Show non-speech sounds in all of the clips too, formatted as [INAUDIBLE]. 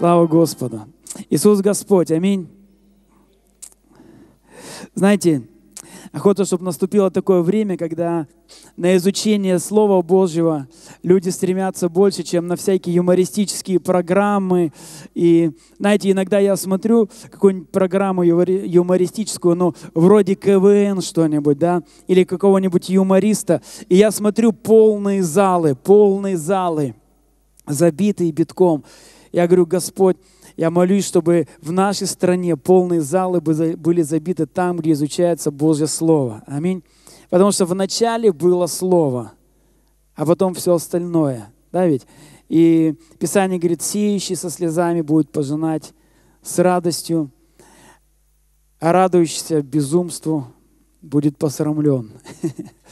Слава Господу. Иисус Господь. Аминь. Знаете, охота, чтобы наступило такое время, когда на изучение Слова Божьего люди стремятся больше, чем на всякие юмористические программы. И, знаете, иногда я смотрю какую-нибудь программу юмористическую, ну, вроде КВН что-нибудь, да, или какого-нибудь юмориста, и я смотрю полные залы, полные залы, забитые битком. Я говорю, Господь, я молюсь, чтобы в нашей стране полные залы были забиты там, где изучается Божье Слово. Аминь. Потому что вначале было Слово, а потом все остальное. Да ведь? И Писание говорит, сеющий со слезами будет пожинать с радостью, а радующийся безумству будет посрамлен. [LAUGHS]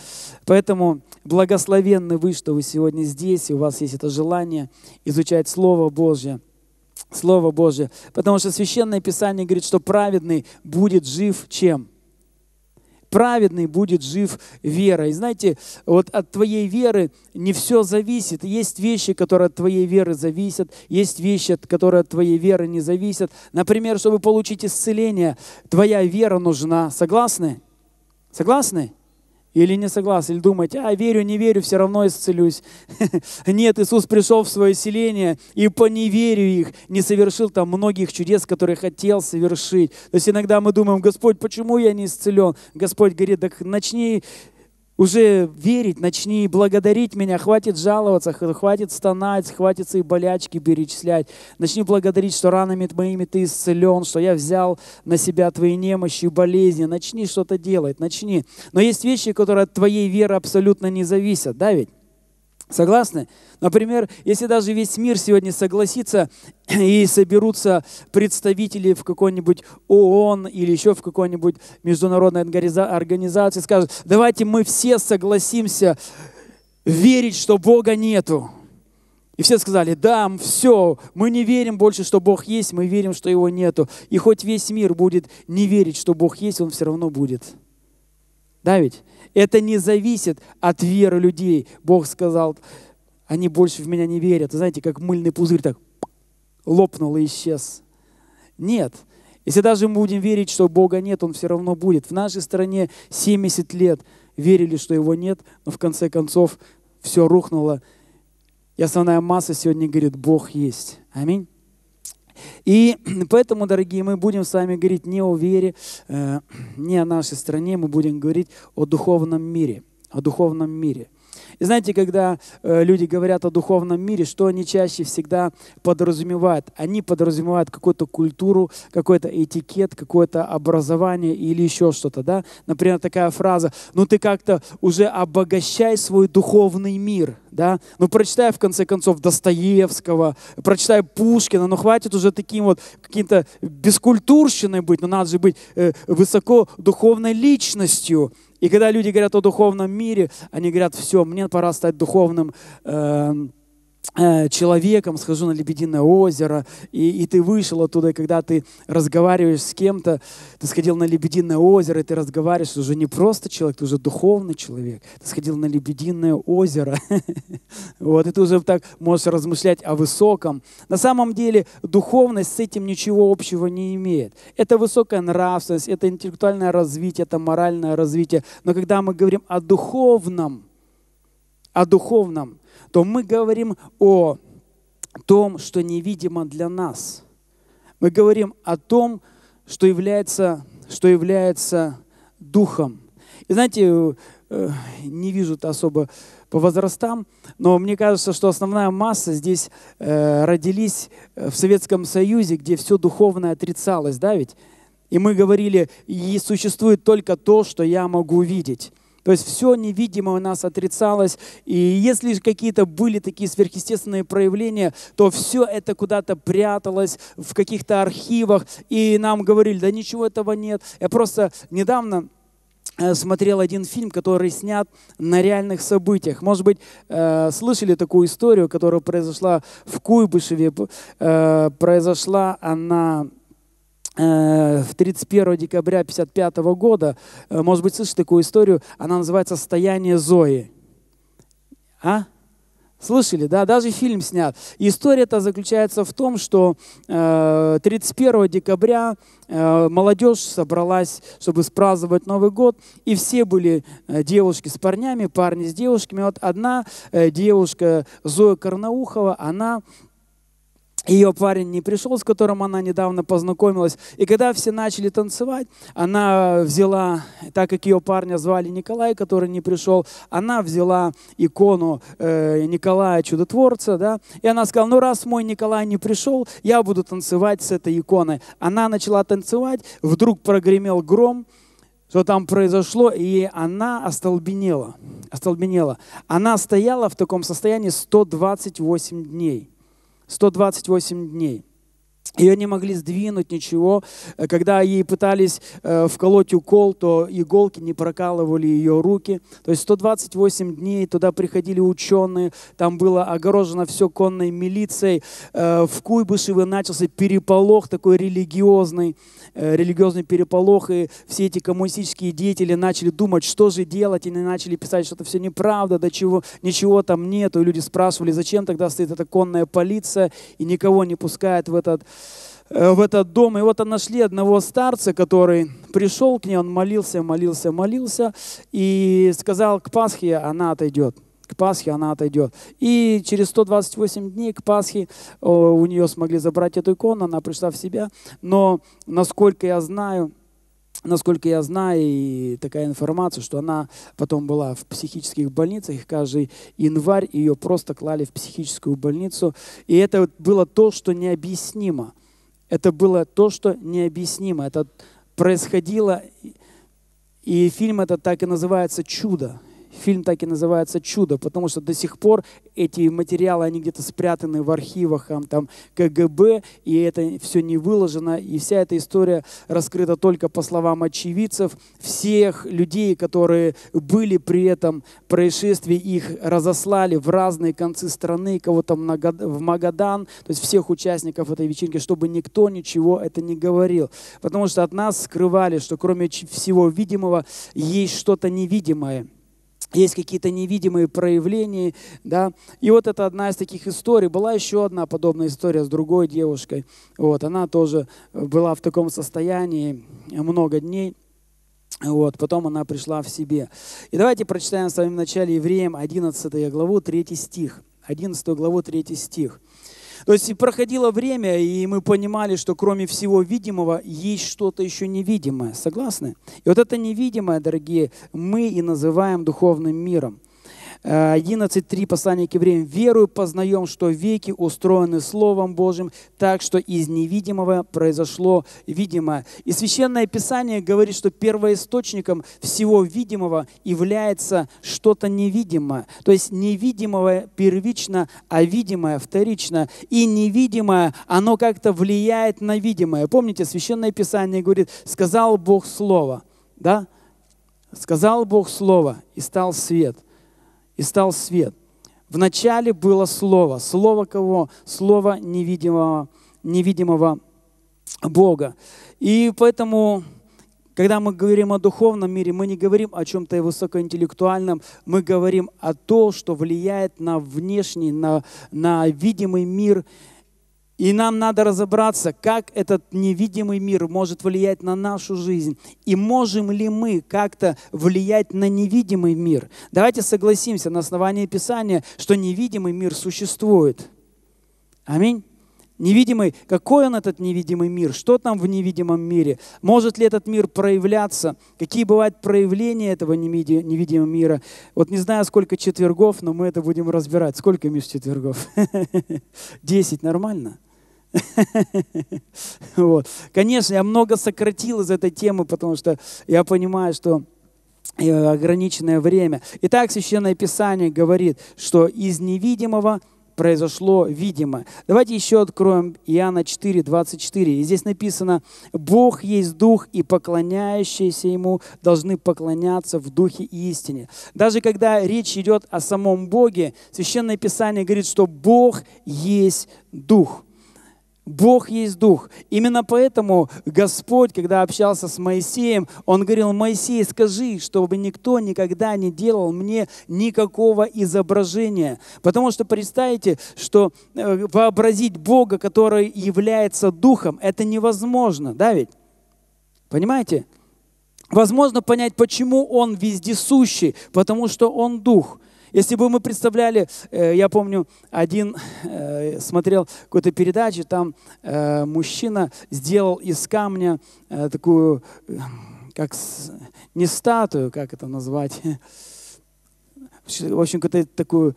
Поэтому благословенны вы, что вы сегодня здесь, и у вас есть это желание изучать Слово Божье. Слово Божье. Потому что Священное Писание говорит, что праведный будет жив чем? праведный будет жив верой. И знаете, вот от твоей веры не все зависит. Есть вещи, которые от твоей веры зависят, есть вещи, которые от твоей веры не зависят. Например, чтобы получить исцеление, твоя вера нужна. Согласны? Согласны? Или не согласны, или думаете, а верю, не верю, все равно исцелюсь. [LAUGHS] Нет, Иисус пришел в свое селение и по неверию их не совершил там многих чудес, которые хотел совершить. То есть иногда мы думаем, Господь, почему я не исцелен? Господь говорит, так начни уже верить, начни благодарить меня, хватит жаловаться, хватит стонать, хватит свои болячки перечислять, начни благодарить, что ранами моими ты исцелен, что я взял на себя твои немощи и болезни, начни что-то делать, начни. Но есть вещи, которые от твоей веры абсолютно не зависят, да ведь? Согласны? Например, если даже весь мир сегодня согласится и соберутся представители в какой-нибудь ООН или еще в какой-нибудь международной организации, скажут, давайте мы все согласимся верить, что Бога нету. И все сказали, да, все, мы не верим больше, что Бог есть, мы верим, что Его нету. И хоть весь мир будет не верить, что Бог есть, Он все равно будет. Да ведь? Это не зависит от веры людей. Бог сказал, они больше в меня не верят. Знаете, как мыльный пузырь так лопнул и исчез. Нет. Если даже мы будем верить, что Бога нет, Он все равно будет. В нашей стране 70 лет верили, что Его нет, но в конце концов все рухнуло. И основная масса сегодня говорит, Бог есть. Аминь. И [CLEARS THROAT] поэтому, дорогие, мы будем с вами говорить не о вере, э, не о нашей стране, мы будем говорить о духовном мире, о духовном мире – и знаете, когда э, люди говорят о духовном мире, что они чаще всегда подразумевают? Они подразумевают какую-то культуру, какой-то этикет, какое-то образование или еще что-то, да? Например, такая фраза, ну ты как-то уже обогащай свой духовный мир, да? Ну прочитай в конце концов Достоевского, прочитай Пушкина, ну хватит уже таким вот каким-то бескультурщиной быть, но ну, надо же быть э, высоко духовной личностью, и когда люди говорят о духовном мире, они говорят, все, мне пора стать духовным э, Э, человеком, схожу на Лебединое озеро, и, и ты вышел оттуда, и когда ты разговариваешь с кем-то, ты сходил на Лебединое озеро, и ты разговариваешь, уже не просто человек, ты уже духовный человек, ты сходил на Лебединое озеро, [LAUGHS] вот, и ты уже так можешь размышлять о высоком. На самом деле духовность с этим ничего общего не имеет. Это высокая нравственность, это интеллектуальное развитие, это моральное развитие, но когда мы говорим о духовном, о духовном, то мы говорим о том, что невидимо для нас. Мы говорим о том, что является, что является духом. И знаете, э, не вижу особо по возрастам, но мне кажется, что основная масса здесь э, родились э, в Советском Союзе, где все духовное отрицалось, да ведь? И мы говорили, и существует только то, что я могу видеть. То есть все невидимое у нас отрицалось. И если какие-то были такие сверхъестественные проявления, то все это куда-то пряталось в каких-то архивах. И нам говорили, да ничего этого нет. Я просто недавно э, смотрел один фильм, который снят на реальных событиях. Может быть, э, слышали такую историю, которая произошла в Куйбышеве. Э, произошла она Э, в 31 декабря 1955 года, э, может быть, слышишь такую историю, она называется «Состояние Зои». А? Слышали, да? Даже фильм снят. История-то заключается в том, что 31 э, декабря молодежь собралась, чтобы спраздновать Новый год, и все были девушки с парнями, парни с девушками. Вот одна девушка, Зоя Карнаухова, она ее парень не пришел, с которым она недавно познакомилась. И когда все начали танцевать, она взяла, так как ее парня звали Николай, который не пришел, она взяла икону э, Николая Чудотворца, да, и она сказала, ну раз мой Николай не пришел, я буду танцевать с этой иконой. Она начала танцевать, вдруг прогремел гром, что там произошло, и она остолбенела, остолбенела. Она стояла в таком состоянии 128 дней. 128 дней. Ее не могли сдвинуть ничего. Э, когда ей пытались э, вколоть укол, то иголки не прокалывали ее руки. То есть 128 дней туда приходили ученые, там было огорожено все конной милицией. Э, в Куйбышеве начался переполох такой религиозный, религиозный переполох, и все эти коммунистические деятели начали думать, что же делать, и они начали писать, что это все неправда, да чего, ничего там нету. И люди спрашивали, зачем тогда стоит эта конная полиция и никого не пускает в этот Э, в этот дом. И вот они нашли одного старца, который пришел к ней, он молился, молился, молился, и сказал, к Пасхе она отойдет. К Пасхе она отойдет. И через 128 дней к Пасхе у нее смогли забрать эту икону, она пришла в себя. Но, насколько я знаю, насколько я знаю, и такая информация, что она потом была в психических больницах, и каждый январь ее просто клали в психическую больницу. И это было то, что необъяснимо. Это было то, что необъяснимо. Это происходило, и фильм это так и называется «Чудо». Фильм так и называется «Чудо», потому что до сих пор эти материалы, они где-то спрятаны в архивах там, КГБ, и это все не выложено. И вся эта история раскрыта только по словам очевидцев. Всех людей, которые были при этом происшествии, их разослали в разные концы страны, кого-то в Магадан, то есть всех участников этой вечеринки, чтобы никто ничего это не говорил. Потому что от нас скрывали, что кроме всего видимого есть что-то невидимое – есть какие-то невидимые проявления, да. И вот это одна из таких историй. Была еще одна подобная история с другой девушкой. Вот, она тоже э, была в таком состоянии э, много дней. Вот, потом она пришла в себе. И давайте прочитаем с вами в начале Евреям 11 главу, 3 стих. 11 главу, 3 стих. То есть проходило время, и мы понимали, что кроме всего видимого есть что-то еще невидимое. Согласны? И вот это невидимое, дорогие, мы и называем духовным миром. 11.3 послание к евреям. «Верую познаем, что веки устроены Словом Божьим, так что из невидимого произошло видимое». И Священное Писание говорит, что первоисточником всего видимого является что-то невидимое. То есть невидимое первично, а видимое вторично. И невидимое, оно как-то влияет на видимое. Помните, Священное Писание говорит, «Сказал Бог Слово». Да? Сказал Бог Слово, и стал свет – и стал свет. Вначале было Слово. Слово кого? Слово невидимого, невидимого Бога. И поэтому, когда мы говорим о духовном мире, мы не говорим о чем-то высокоинтеллектуальном, мы говорим о том, что влияет на внешний, на, на видимый мир – и нам надо разобраться, как этот невидимый мир может влиять на нашу жизнь. И можем ли мы как-то влиять на невидимый мир? Давайте согласимся на основании Писания, что невидимый мир существует. Аминь. Невидимый, какой он этот невидимый мир? Что там в невидимом мире? Может ли этот мир проявляться? Какие бывают проявления этого невидимого мира? Вот не знаю, сколько четвергов, но мы это будем разбирать. Сколько, Миш, четвергов? [LAUGHS] Десять, нормально? [LAUGHS] вот. Конечно, я много сократил из этой темы, потому что я понимаю, что э, ограниченное время. Итак, Священное Писание говорит, что из невидимого произошло видимое. Давайте еще откроем Иоанна 4, 24. И здесь написано, «Бог есть Дух, и поклоняющиеся Ему должны поклоняться в Духе и истине». Даже когда речь идет о самом Боге, Священное Писание говорит, что Бог есть Дух – Бог есть Дух. Именно поэтому Господь, когда общался с Моисеем, Он говорил, Моисей, скажи, чтобы никто никогда не делал мне никакого изображения. Потому что представите, что э, вообразить Бога, который является Духом, это невозможно, да ведь? Понимаете? Возможно понять, почему Он вездесущий, потому что Он Дух – если бы мы представляли, э, я помню, один э, смотрел какую-то передачу, там э, мужчина сделал из камня такую, как не статую, как это назвать, в общем, какую-то такую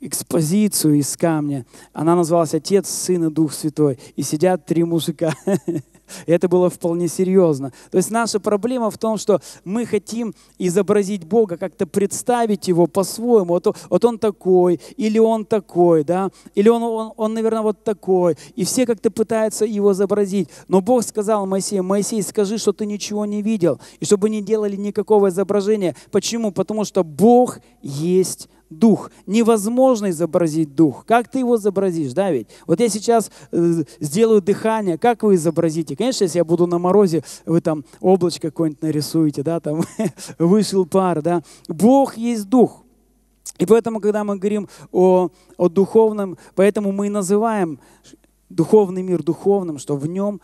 экспозицию из камня. Она называлась «Отец, Сын и Дух Святой». И сидят три мужика. [LAUGHS] И это было вполне серьезно. То есть наша проблема в том, что мы хотим изобразить Бога, как-то представить Его по-своему. Вот, вот Он такой, или Он такой, да, или он, он, он, наверное, вот такой. И все как-то пытаются Его изобразить. Но Бог сказал Моисею, Моисей, скажи, что ты ничего не видел, и чтобы не делали никакого изображения. Почему? Потому что Бог есть дух. Невозможно изобразить дух. Как ты его изобразишь, да ведь? Вот я сейчас э, сделаю дыхание, как вы изобразите? Конечно, если я буду на морозе, вы там облачко какое-нибудь нарисуете, да, там [LAUGHS] вышел пар, да. Бог есть дух. И поэтому, когда мы говорим о, о духовном, поэтому мы и называем духовный мир духовным, что в нем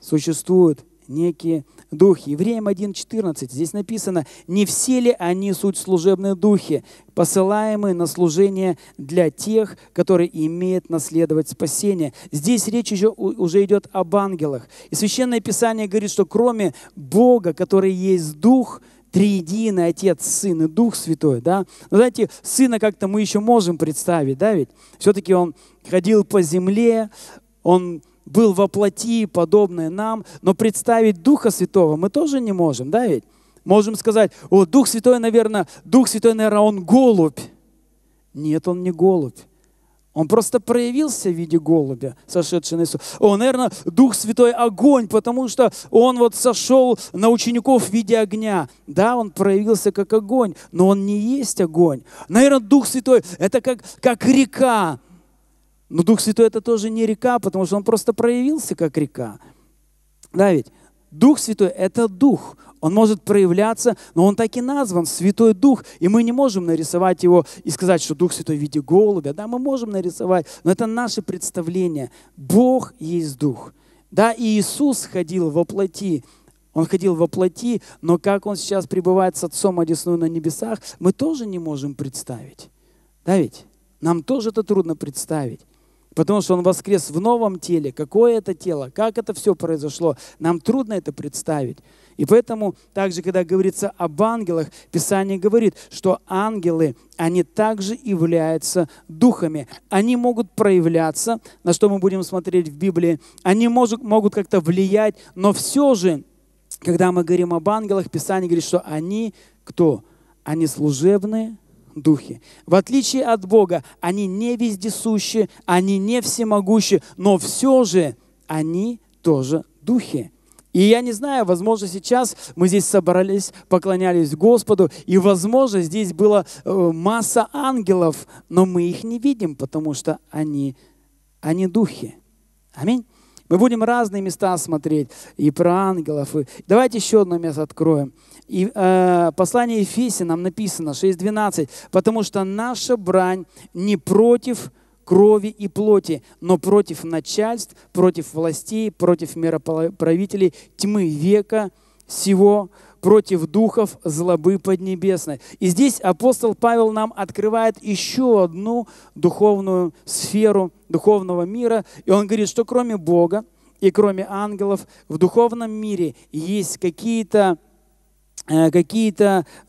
существует некие духи. Евреям 1.14, здесь написано, «Не все ли они суть служебные духи, посылаемые на служение для тех, которые имеют наследовать спасение?» Здесь речь еще, уже идет об ангелах. И Священное Писание говорит, что кроме Бога, который есть Дух, Триединый Отец, Сын и Дух Святой, да? Но ну, знаете, Сына как-то мы еще можем представить, да ведь? Все-таки Он ходил по земле, Он был во плоти, подобное нам, но представить Духа Святого мы тоже не можем, да ведь? Можем сказать, о, Дух Святой, наверное, Дух Святой, наверное, он голубь. Нет, он не голубь. Он просто проявился в виде голубя, сошедший на Иисуса. О, наверное, Дух Святой огонь, потому что Он вот сошел на учеников в виде огня. Да, Он проявился как огонь, но Он не есть огонь. Наверное, Дух Святой – это как, как река, но Дух Святой это тоже не река, потому что он просто проявился как река. Да ведь? Дух Святой – это Дух. Он может проявляться, но он так и назван – Святой Дух. И мы не можем нарисовать его и сказать, что Дух Святой в виде голубя. Да, мы можем нарисовать, но это наше представление. Бог есть Дух. Да, и Иисус ходил во плоти. Он ходил во плоти, но как Он сейчас пребывает с Отцом одесную на небесах, мы тоже не можем представить. Да ведь? Нам тоже это трудно представить. Потому что Он воскрес в новом теле. Какое это тело? Как это все произошло? Нам трудно это представить. И поэтому, также, когда говорится об ангелах, Писание говорит, что ангелы, они также являются духами. Они могут проявляться, на что мы будем смотреть в Библии. Они может, могут как-то влиять, но все же, когда мы говорим об ангелах, Писание говорит, что они кто? Они служебные духи. В отличие от Бога, они не вездесущие, они не всемогущие, но все же они тоже духи. И я не знаю, возможно, сейчас мы здесь собрались, поклонялись Господу, и, возможно, здесь была э, масса ангелов, но мы их не видим, потому что они, они духи. Аминь. Мы будем разные места смотреть, и про ангелов. И... Давайте еще одно место откроем. И, э, послание нам написано, 6.12, «Потому что наша брань не против крови и плоти, но против начальств, против властей, против мироправителей тьмы века всего против духов злобы поднебесной. И здесь апостол Павел нам открывает еще одну духовную сферу духовного мира. И он говорит, что кроме Бога и кроме ангелов в духовном мире есть какие-то э, какие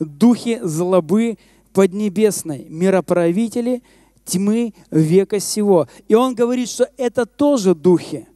духи злобы поднебесной, мироправители тьмы века сего. И он говорит, что это тоже духи.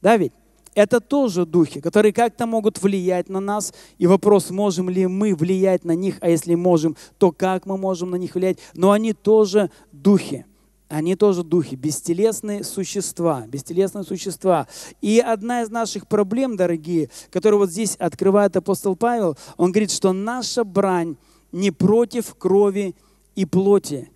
Да ведь? это тоже духи, которые как-то могут влиять на нас. И вопрос, можем ли мы влиять на них, а если можем, то как мы можем на них влиять. Но они тоже духи. Они тоже духи, бестелесные существа, бестелесные существа. И одна из наших проблем, дорогие, которую вот здесь открывает апостол Павел, он говорит, что наша брань не против крови и плоти.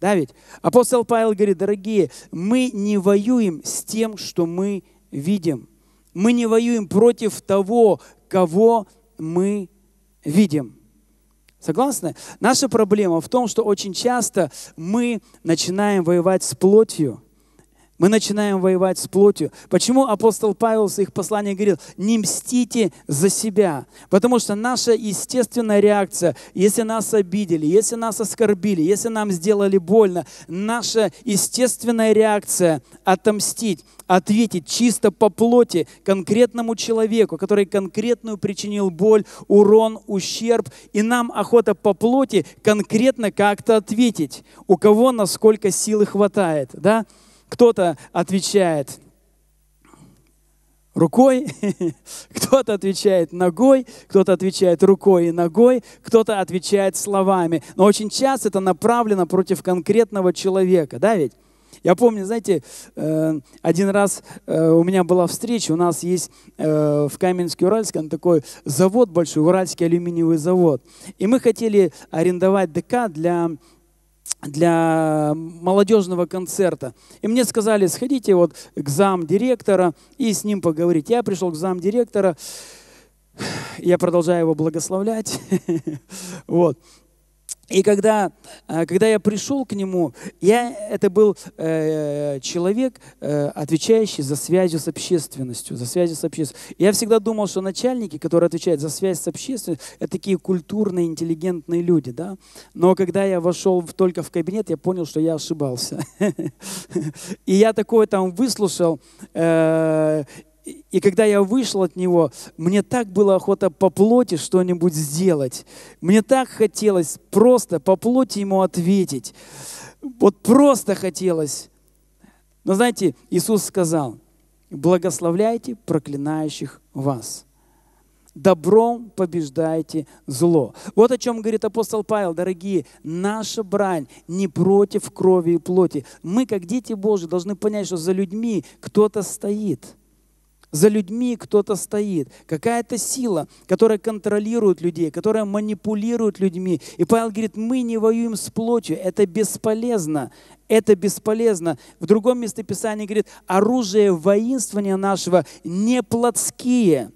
Да ведь? Апостол Павел говорит, дорогие, мы не воюем с тем, что мы видим. Мы не воюем против того, кого мы видим. Согласны? Наша проблема в том, что очень часто мы начинаем воевать с плотью, мы начинаем воевать с плотью. Почему апостол Павел в своих посланиях говорил, не мстите за себя? Потому что наша естественная реакция, если нас обидели, если нас оскорбили, если нам сделали больно, наша естественная реакция – отомстить, ответить чисто по плоти конкретному человеку, который конкретную причинил боль, урон, ущерб. И нам охота по плоти конкретно как-то ответить, у кого насколько силы хватает. Да? Кто-то отвечает рукой, [LAUGHS] кто-то отвечает ногой, кто-то отвечает рукой и ногой, кто-то отвечает словами. Но очень часто это направлено против конкретного человека, да ведь? Я помню, знаете, э, один раз э, у меня была встреча, у нас есть э, в Каменске-Уральске такой завод большой, Уральский алюминиевый завод. И мы хотели арендовать ДК для для молодежного концерта. И мне сказали, сходите вот к замдиректора и с ним поговорить. Я пришел к замдиректора, я продолжаю его благословлять. [LAUGHS] вот. И когда, э, когда я пришел к нему, я, это был э, человек, э, отвечающий за связью с общественностью, за связью с общественностью. Я всегда думал, что начальники, которые отвечают за связь с общественностью, это такие культурные, интеллигентные люди. Да? Но когда я вошел в, только в кабинет, я понял, что я ошибался. [LAUGHS] И я такое там выслушал, э, и когда я вышел от него, мне так было охота по плоти что-нибудь сделать. Мне так хотелось просто по плоти ему ответить. Вот просто хотелось. Но знаете, Иисус сказал, благословляйте проклинающих вас. Добром побеждайте зло. Вот о чем говорит апостол Павел, дорогие, наша брань не против крови и плоти. Мы, как дети Божьи, должны понять, что за людьми кто-то стоит – за людьми кто-то стоит, какая-то сила, которая контролирует людей, которая манипулирует людьми. И Павел говорит, мы не воюем с плотью, это бесполезно, это бесполезно. В другом месте Писания говорит, оружие воинствования нашего не плотские.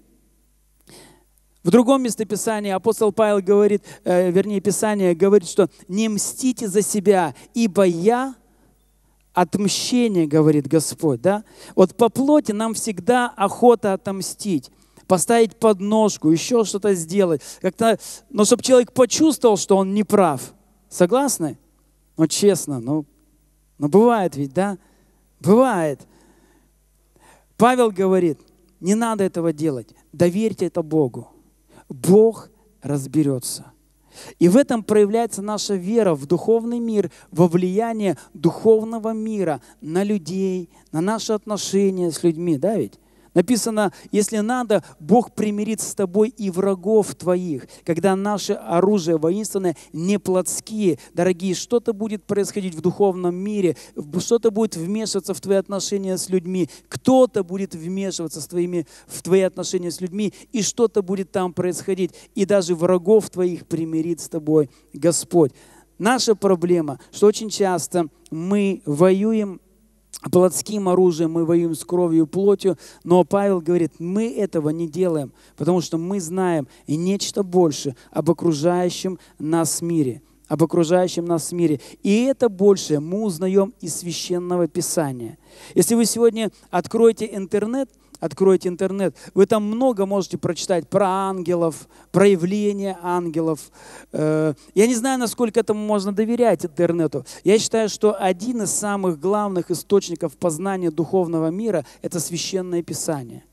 В другом месте Писания апостол Павел говорит, э, вернее, Писание говорит, что не мстите за себя, ибо я отмщение, говорит Господь, да? Вот по плоти нам всегда охота отомстить поставить подножку, еще что-то сделать. Как-то, но чтобы человек почувствовал, что он не прав. Согласны? Ну, честно, ну, ну бывает ведь, да? Бывает. Павел говорит, не надо этого делать, доверьте это Богу. Бог разберется. И в этом проявляется наша вера в духовный мир, во влияние духовного мира на людей, на наши отношения с людьми, да ведь? Написано, если надо, Бог примирит с тобой и врагов твоих, когда наше оружие воинственное не плотские. Дорогие, что-то будет происходить в духовном мире, что-то будет вмешиваться в твои отношения с людьми, кто-то будет вмешиваться с твоими, в твои отношения с людьми, и что-то будет там происходить. И даже врагов твоих примирит с тобой Господь. Наша проблема, что очень часто мы воюем плотским оружием, мы воюем с кровью и плотью, но Павел говорит, мы этого не делаем, потому что мы знаем и нечто больше об окружающем нас мире, об окружающем нас мире. И это больше мы узнаем из Священного Писания. Если вы сегодня откроете интернет – откроете интернет, вы там много можете прочитать про ангелов, проявление ангелов. Э, я не знаю, насколько этому можно доверять интернету. Я считаю, что один из самых главных источников познания духовного мира – это священное писание.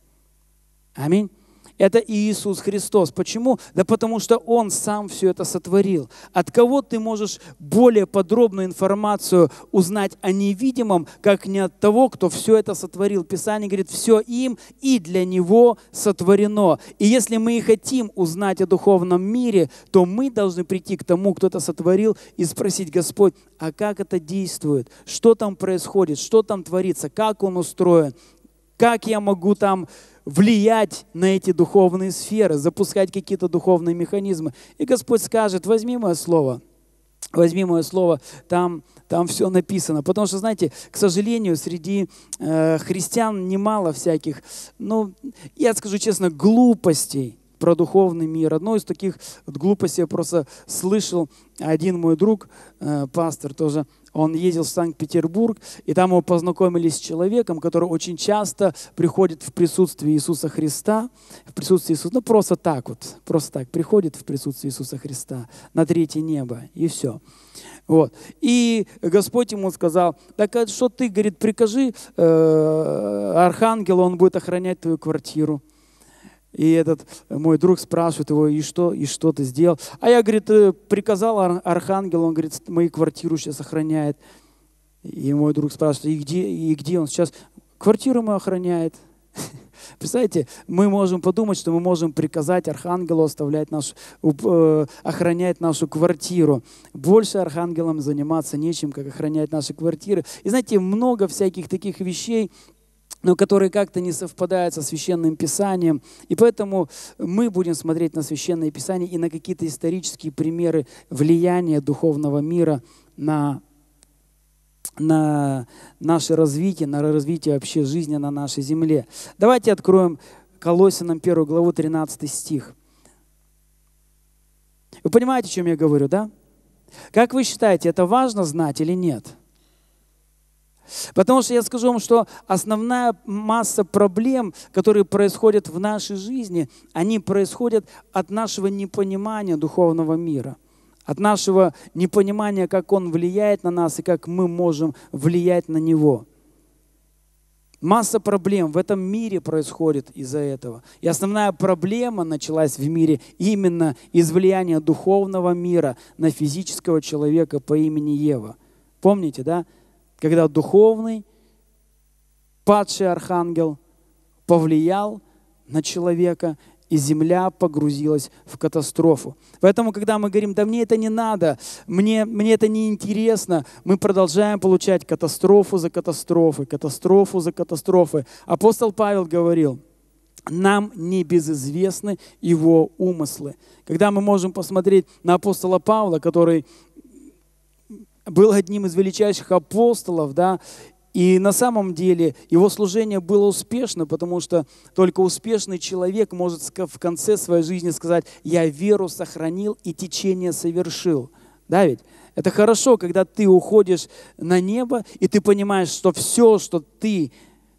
Аминь это Иисус Христос. Почему? Да потому что Он сам все это сотворил. От кого ты можешь более подробную информацию узнать о невидимом, как не от того, кто все это сотворил? Писание говорит, все им и для Него сотворено. И если мы и хотим узнать о духовном мире, то мы должны прийти к тому, кто это сотворил, и спросить, Господь, а как это действует? Что там происходит? Что там творится? Как он устроен? Как я могу там влиять на эти духовные сферы, запускать какие-то духовные механизмы. И Господь скажет, возьми мое слово, возьми мое слово, там, там все написано. Потому что, знаете, к сожалению, среди э, христиан немало всяких, ну, я скажу честно, глупостей, про духовный мир. Одно из таких вот глупостей я просто слышал. Один мой друг, э, пастор тоже, он ездил в Санкт-Петербург, и там его познакомились с человеком, который очень часто приходит в присутствие Иисуса Христа, в присутствие Иисуса, ну просто так вот, просто так, приходит в присутствие Иисуса Христа на третье небо, и все. Вот. И Господь ему сказал, так а что ты, говорит, прикажи э, архангелу, он будет охранять твою квартиру. И этот мой друг спрашивает его, и что, и что ты сделал? А я, говорит, э, приказал архангелу, он, говорит, мою квартиру сейчас охраняет. И мой друг спрашивает, и где, и где он сейчас? Квартиру мы охраняет. [LAUGHS] Представляете, мы можем подумать, что мы можем приказать архангелу оставлять нашу, э, охранять нашу квартиру. Больше архангелам заниматься нечем, как охранять наши квартиры. И знаете, много всяких таких вещей, но которые как-то не совпадают со Священным Писанием. И поэтому мы будем смотреть на Священное Писание и на какие-то исторические примеры влияния духовного мира на, на наше развитие, на развитие вообще жизни на нашей земле. Давайте откроем Колосинам 1 главу 13 стих. Вы понимаете, о чем я говорю, да? Как вы считаете, это важно знать или нет? Потому что я скажу вам, что основная масса проблем, которые происходят в нашей жизни, они происходят от нашего непонимания духовного мира, от нашего непонимания, как он влияет на нас и как мы можем влиять на него. Масса проблем в этом мире происходит из-за этого. И основная проблема началась в мире именно из влияния духовного мира на физического человека по имени Ева. Помните, да? когда духовный падший архангел повлиял на человека, и земля погрузилась в катастрофу. Поэтому, когда мы говорим, да мне это не надо, мне, мне это не интересно, мы продолжаем получать катастрофу за катастрофой, катастрофу за катастрофой. Апостол Павел говорил, нам не безызвестны его умыслы. Когда мы можем посмотреть на апостола Павла, который был одним из величайших апостолов, да, и на самом деле его служение было успешно, потому что только успешный человек может в конце своей жизни сказать, я веру сохранил и течение совершил. Да ведь? Это хорошо, когда ты уходишь на небо, и ты понимаешь, что все, что ты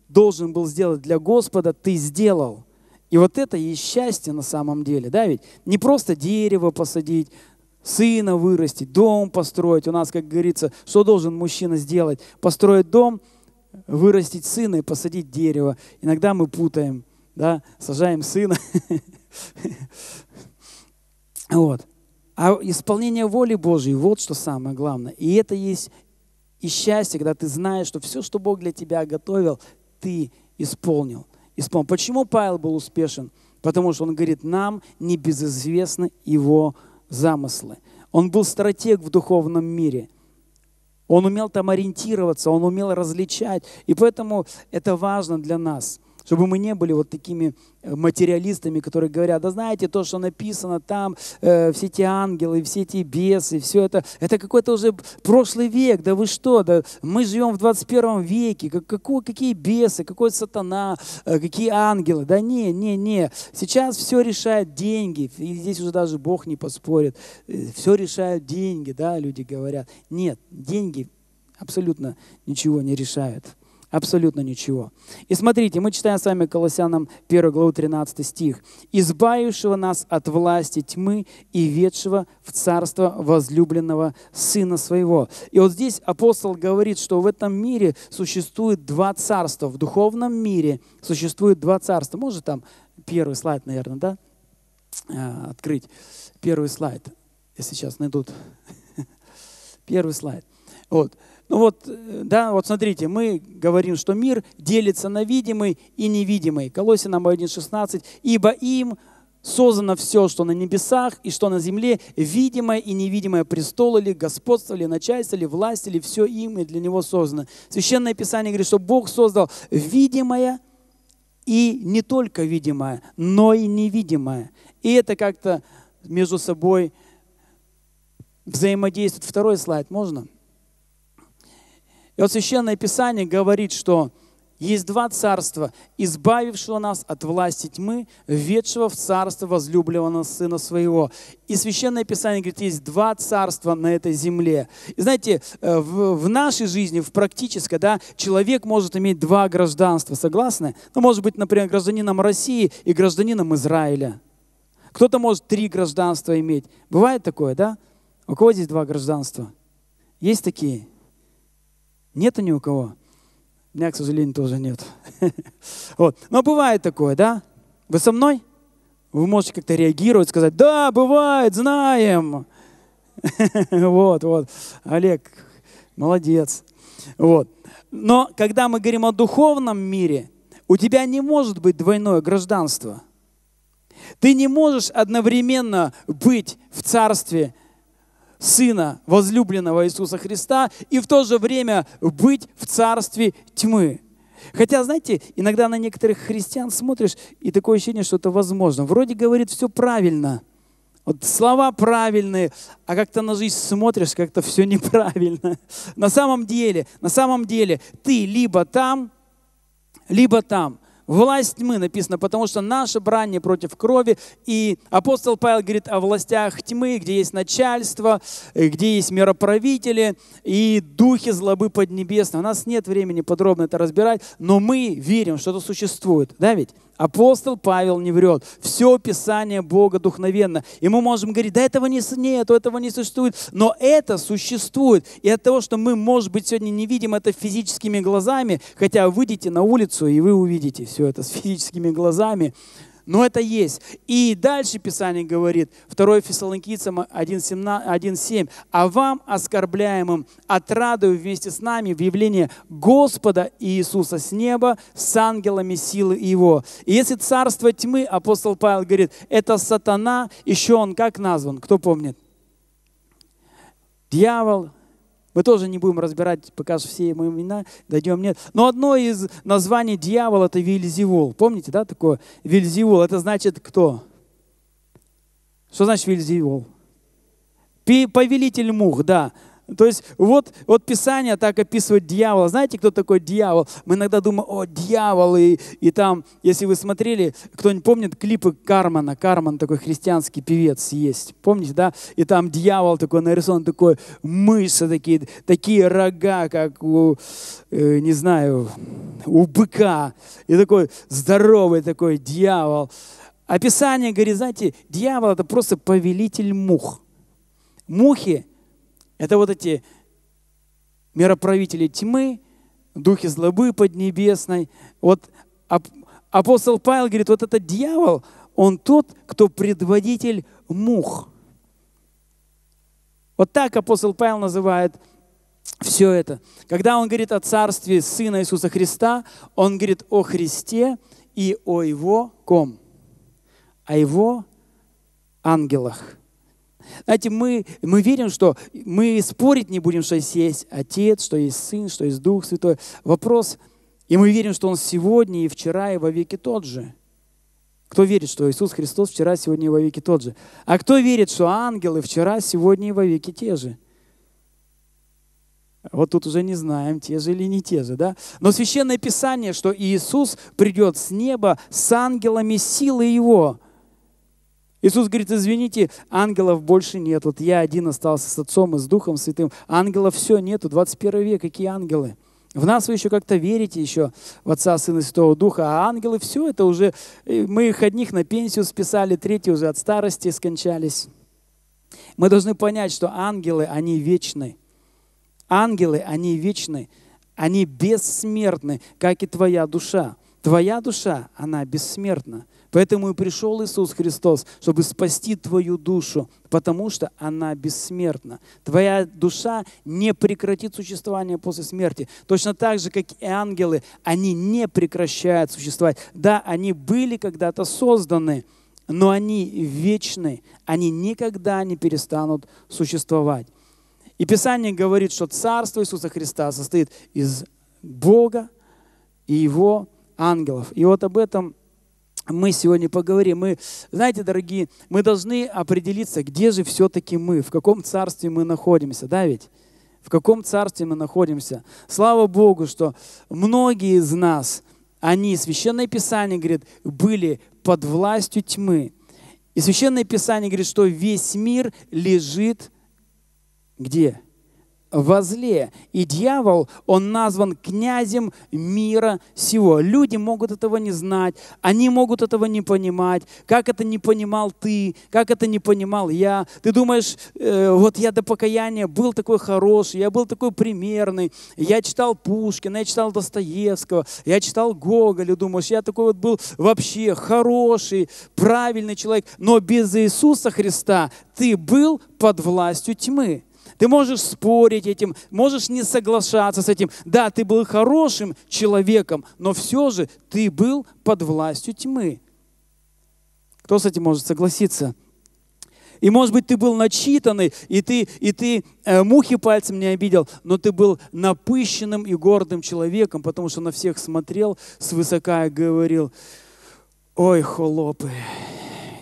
должен был сделать для Господа, ты сделал. И вот это и счастье на самом деле, да ведь? Не просто дерево посадить, сына вырастить, дом построить. У нас, как говорится, что должен мужчина сделать? Построить дом, вырастить сына и посадить дерево. Иногда мы путаем, да, сажаем сына. [LAUGHS] Вот. А исполнение воли Божьей, вот что самое главное. И это есть и счастье, когда ты знаешь, что все, что Бог для тебя готовил, ты исполнил. исполнил. Почему Павел был успешен? Потому что он говорит, нам небезызвестны его замыслы. Он был стратег в духовном мире. Он умел там ориентироваться, он умел различать. И поэтому это важно для нас – чтобы мы не были вот такими э, материалистами, которые говорят, да знаете, то, что написано там, э, все эти ангелы, все эти бесы, все это, это какой-то уже прошлый век, да вы что, да мы живем в 21 веке, как, какой, какие бесы, какой сатана, э, какие ангелы, да не, не, не, сейчас все решают деньги, и здесь уже даже Бог не поспорит, э, все решают деньги, да, люди говорят, нет, деньги абсолютно ничего не решают. Абсолютно ничего. И смотрите, мы читаем с вами Колоссянам 1 главу 13 стих. «Избавившего нас от власти тьмы и ведшего в царство возлюбленного Сына Своего». И вот здесь апостол говорит, что в этом мире существует два царства. В духовном мире существует два царства. Может там первый слайд, наверное, да? А, открыть первый слайд. Я сейчас найдут [LAUGHS] первый слайд. Вот. Ну вот, э, да, вот смотрите, мы говорим, что мир делится на видимый и невидимый. Колосинам 1.16. «Ибо им создано все, что на небесах и что на земле, видимое и невидимое, престол или господство, или начальство, или власть, или все им, и для него создано. Священное Писание говорит, что Бог создал видимое и не только видимое, но и невидимое. И это как-то между собой взаимодействует. Второй слайд можно? И вот Священное Писание говорит, что есть два царства, избавившего нас от власти тьмы, ведшего в царство возлюбленного сына своего. И Священное Писание говорит, есть два царства на этой земле. И знаете, э, в, в нашей жизни, в практической, да, человек может иметь два гражданства, согласны? Ну, может быть, например, гражданином России и гражданином Израиля. Кто-то может три гражданства иметь. Бывает такое, да? У кого здесь два гражданства? Есть такие? Нету ни у кого? У меня, к сожалению, тоже нет. [LAUGHS] вот. Но бывает такое, да? Вы со мной? Вы можете как-то реагировать, сказать, да, бывает, знаем. [LAUGHS] вот, вот. Олег, молодец. Вот. Но когда мы говорим о духовном мире, у тебя не может быть двойное гражданство. Ты не можешь одновременно быть в царстве Сына, возлюбленного Иисуса Христа, и в то же время быть в царстве тьмы. Хотя, знаете, иногда на некоторых христиан смотришь, и такое ощущение, что это возможно. Вроде говорит все правильно, вот слова правильные, а как-то на жизнь смотришь, как-то все неправильно. [LAUGHS] На самом деле, на самом деле, ты либо там, либо там. Власть тьмы написано, потому что наше брание против крови. И апостол Павел говорит о властях тьмы, где есть начальство, где есть мироправители и духи злобы поднебесной. У нас нет времени подробно это разбирать, но мы верим, что это существует. Да ведь? Апостол Павел не врет. Все Писание Бога духовенно. И мы можем говорить, да этого не, нет, этого не существует. Но это существует. И от того, что мы, может быть, сегодня не видим это физическими глазами, хотя выйдете на улицу, и вы увидите все это с физическими глазами, но это есть. И дальше Писание говорит, 2 Фессалоникийцам 1.7, «А вам, оскорбляемым, отрадую вместе с нами в явление Господа Иисуса с неба с ангелами силы Его». И если царство тьмы, апостол Павел говорит, это сатана, еще он как назван, кто помнит? Дьявол, мы тоже не будем разбирать пока все мы имена, дойдем, нет. Но одно из названий дьявола – это Вильзевул. Помните, да, такое? Вильзевул – это значит кто? Что значит Вильзевул? Повелитель мух, да. То есть вот, вот Писание так описывает дьявола. Знаете, кто такой дьявол? Мы иногда думаем, о, дьявол, и, и там, если вы смотрели, кто-нибудь помнит клипы Кармана? Карман такой христианский певец есть, помните, да? И там дьявол такой нарисован, такой мышцы такие, такие рога, как у, э, не знаю, у быка. И такой здоровый такой дьявол. Описание говорит, знаете, дьявол это просто повелитель мух. Мухи это вот эти мироправители тьмы, духи злобы поднебесной. Вот апостол Павел говорит, вот этот дьявол, он тот, кто предводитель мух. Вот так апостол Павел называет все это. Когда он говорит о царстве Сына Иисуса Христа, он говорит о Христе и о Его ком, о Его ангелах. Знаете, мы, мы верим, что мы спорить не будем, что есть Отец, что есть Сын, что есть Дух Святой. Вопрос, и мы верим, что Он сегодня и вчера и во веки тот же. Кто верит, что Иисус Христос вчера, сегодня и во веки тот же? А кто верит, что ангелы вчера, сегодня и во веки те же? Вот тут уже не знаем, те же или не те же, да? Но Священное Писание, что Иисус придет с неба с ангелами силы Его. Иисус говорит, извините, ангелов больше нет. Вот я один остался с Отцом и с Духом Святым. Ангелов все нету. 21 век, какие ангелы? В нас вы еще как-то верите еще в Отца, Сына и Святого Духа, а ангелы все это уже, э, мы их одних на пенсию списали, третьи уже от старости скончались. Мы должны понять, что ангелы, они вечны. Ангелы, они вечны, они бессмертны, как и твоя душа. Твоя душа, она бессмертна. Поэтому и пришел Иисус Христос, чтобы спасти твою душу, потому что она бессмертна. Твоя душа не прекратит существование после смерти. Точно так же, как и ангелы, они не прекращают существовать. Да, они были когда-то созданы, но они вечны, они никогда не перестанут существовать. И Писание говорит, что Царство Иисуса Христа состоит из Бога и Его ангелов. И вот об этом мы сегодня поговорим. Мы, знаете, дорогие, мы должны определиться, где же все-таки мы, в каком царстве мы находимся, да ведь? В каком царстве мы находимся? Слава Богу, что многие из нас, они, Священное Писание говорит, были под властью тьмы. И Священное Писание говорит, что весь мир лежит где? во зле. И дьявол, он назван князем мира сего. Люди могут этого не знать, они могут этого не понимать. Как это не понимал ты, как это не понимал я. Ты думаешь, э, вот я до покаяния был такой хороший, я был такой примерный, я читал Пушкина, я читал Достоевского, я читал Гоголя, думаешь, я такой вот был вообще хороший, правильный человек. Но без Иисуса Христа ты был под властью тьмы. Ты можешь спорить этим, можешь не соглашаться с этим. Да, ты был хорошим человеком, но все же ты был под властью тьмы. Кто с этим может согласиться? И, может быть, ты был начитанный, и ты, и ты э, мухи пальцем не обидел, но ты был напыщенным и гордым человеком, потому что на всех смотрел свысока и говорил, ой, холопы,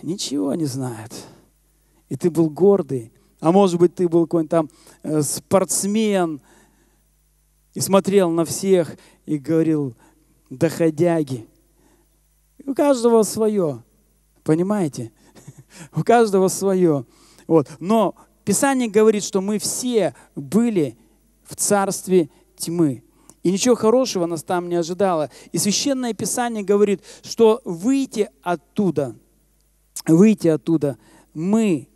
ничего не знают. И ты был гордый, а может быть, ты был какой-нибудь там э, спортсмен и смотрел на всех и говорил, доходяги. И у каждого свое, понимаете? [LAUGHS] У каждого свое. Вот. Но Писание говорит, что мы все были в царстве тьмы. И ничего хорошего нас там не ожидало. И священное Писание говорит, что выйти оттуда, выйти оттуда мы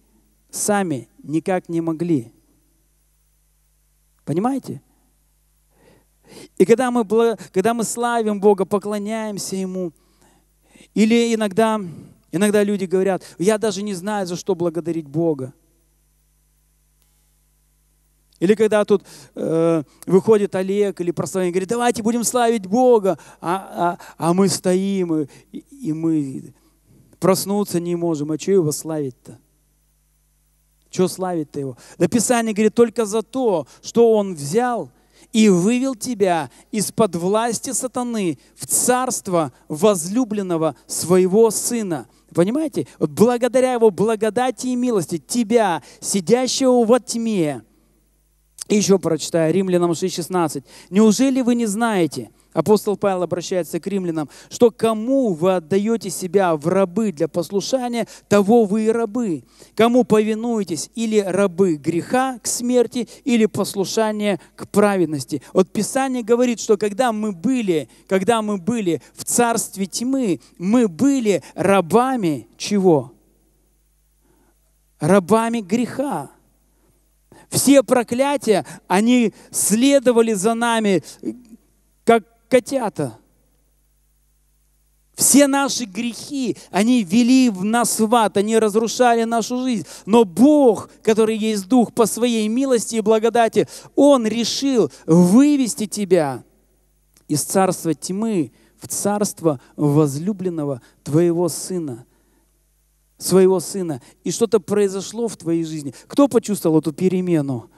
сами никак не могли. Понимаете? И когда мы, когда мы славим Бога, поклоняемся Ему, или иногда, иногда люди говорят, я даже не знаю, за что благодарить Бога. Или когда тут э, выходит Олег или прославление, говорит, давайте будем славить Бога, а, а, а мы стоим, и, и мы проснуться не можем, а что его славить-то? Что славить-то его? Да Писание говорит только за то, что он взял и вывел тебя из-под власти сатаны в царство возлюбленного своего сына. Понимаете? Вот благодаря его благодати и милости тебя, сидящего во тьме, еще прочитаю, Римлянам 6,16. «Неужели вы не знаете, Апостол Павел обращается к римлянам, что кому вы отдаете себя в рабы для послушания, того вы и рабы. Кому повинуетесь или рабы греха к смерти, или послушание к праведности. Вот Писание говорит, что когда мы были, когда мы были в царстве тьмы, мы были рабами чего? Рабами греха. Все проклятия, они следовали за нами, как котята. Все наши грехи, они вели в нас в ад, они разрушали нашу жизнь. Но Бог, который есть Дух, по своей милости и благодати, Он решил вывести тебя из царства тьмы в царство возлюбленного твоего Сына, своего Сына. И что-то произошло в твоей жизни. Кто почувствовал эту перемену?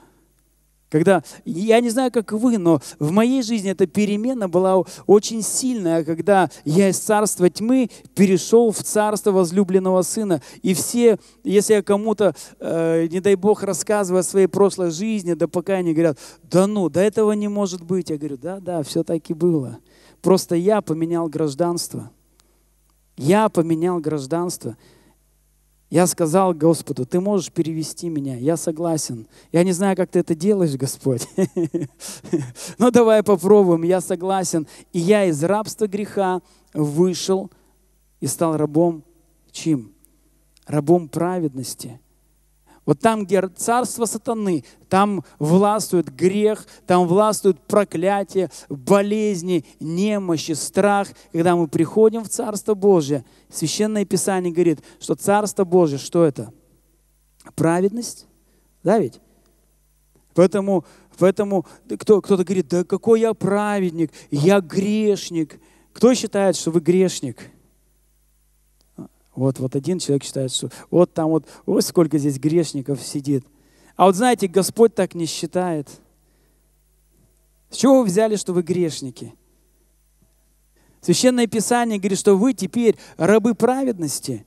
Когда, я не знаю, как вы, но в моей жизни эта перемена была очень сильная, когда я из царства тьмы перешел в царство возлюбленного сына. И все, если я кому-то, э, не дай бог, рассказываю о своей прошлой жизни, да пока они говорят, да ну, до этого не может быть. Я говорю, да, да, все так и было. Просто я поменял гражданство. Я поменял гражданство. Я сказал Господу, ты можешь перевести меня, я согласен. Я не знаю, как ты это делаешь, Господь. [LAUGHS] Но давай попробуем, я согласен. И я из рабства греха вышел и стал рабом чем? Рабом праведности. Вот там, где царство сатаны, там властвует грех, там властвует проклятие, болезни, немощи, страх. Когда мы приходим в Царство Божье, Священное Писание говорит, что Царство Божье, что это? Праведность? Да ведь? Поэтому, поэтому кто, кто-то говорит, да какой я праведник, я грешник. Кто считает, что вы грешник? Вот, вот один человек считает, что вот там вот, ой, сколько здесь грешников сидит. А вот знаете, Господь так не считает. С чего вы взяли, что вы грешники? Священное Писание говорит, что вы теперь рабы праведности.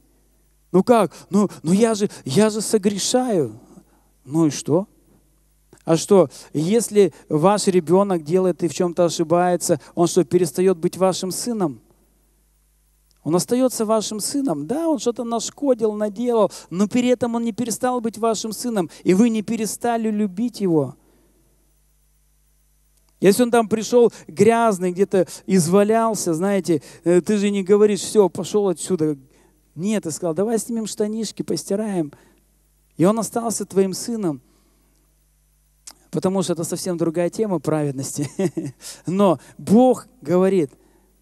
Ну как? Ну, ну я, же, я же согрешаю. Ну и что? А что, если ваш ребенок делает и в чем-то ошибается, он что, перестает быть вашим сыном? Он остается вашим сыном. Да, он что-то нашкодил, наделал, но при этом он не перестал быть вашим сыном, и вы не перестали любить его. Если он там пришел грязный, где-то извалялся, знаете, э, ты же не говоришь, все, пошел отсюда. Нет, ты сказал, давай снимем штанишки, постираем. И он остался твоим сыном. Потому что это совсем другая тема праведности. [LAUGHS] Но Бог говорит,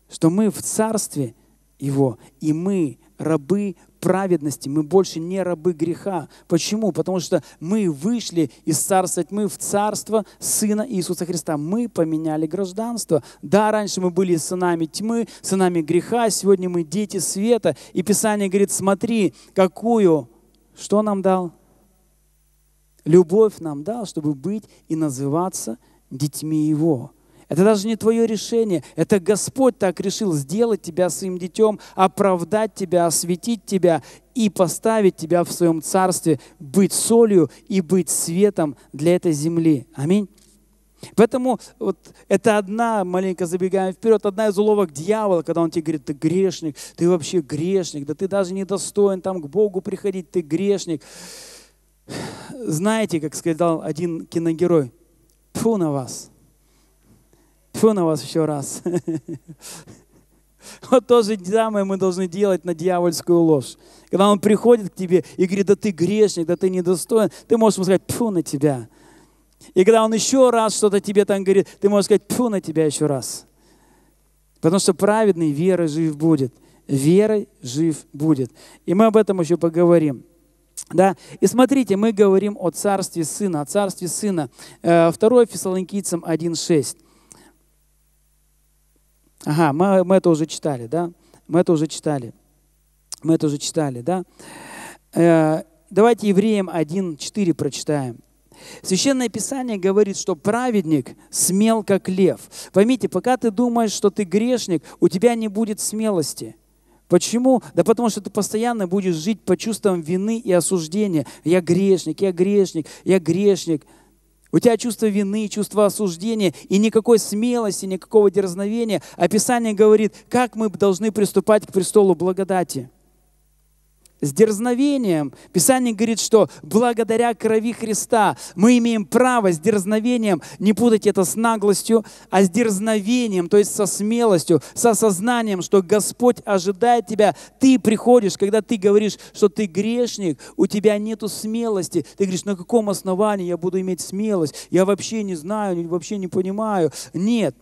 что мы в царстве – его. И мы рабы праведности, мы больше не рабы греха. Почему? Потому что мы вышли из царства тьмы в царство Сына Иисуса Христа. Мы поменяли гражданство. Да, раньше мы были сынами тьмы, сынами греха, сегодня мы дети света. И Писание говорит, смотри, какую, что нам дал? Любовь нам дал, чтобы быть и называться детьми Его. Это даже не твое решение. Это Господь так решил сделать тебя своим детем, оправдать тебя, осветить тебя и поставить тебя в своем царстве, быть солью и быть светом для этой земли. Аминь. Поэтому вот это одна, маленько забегая вперед, одна из уловок дьявола, когда он тебе говорит, ты грешник, ты вообще грешник, да ты даже не достоин там к Богу приходить, ты грешник. Знаете, как сказал один киногерой, фу на вас, Фу на вас еще раз. [LAUGHS] Вот то же самое мы должны делать на дьявольскую ложь. Когда он приходит к тебе и говорит, да ты грешник, да ты недостоин, ты можешь ему сказать, пфу на тебя. И когда он еще раз что-то тебе там говорит, ты можешь сказать, пфу на тебя еще раз. Потому что праведный верой жив будет. Верой жив будет. И мы об этом еще поговорим. Да? И смотрите, мы говорим о царстве Сына, о царстве Сына. 2 э, Фессалоникийцам 1.6. Ага, мы, мы это уже читали, да? Мы это уже читали. Мы это уже читали, да? Э, давайте Евреям 1.4 прочитаем. Священное Писание говорит, что праведник смел, как лев. Поймите, пока ты думаешь, что ты грешник, у тебя не будет смелости. Почему? Да потому что ты постоянно будешь жить по чувствам вины и осуждения. Я грешник, я грешник, я грешник. У тебя чувство вины, чувство осуждения и никакой смелости, никакого дерзновения. Описание говорит, как мы должны приступать к престолу благодати – с дерзновением. Писание говорит, что благодаря крови Христа мы имеем право с дерзновением, не путать это с наглостью, а с дерзновением, то есть со смелостью, со осознанием, что Господь ожидает тебя. Ты приходишь, когда ты говоришь, что ты грешник, у тебя нету смелости. Ты говоришь, на каком основании я буду иметь смелость? Я вообще не знаю, вообще не понимаю. Нет.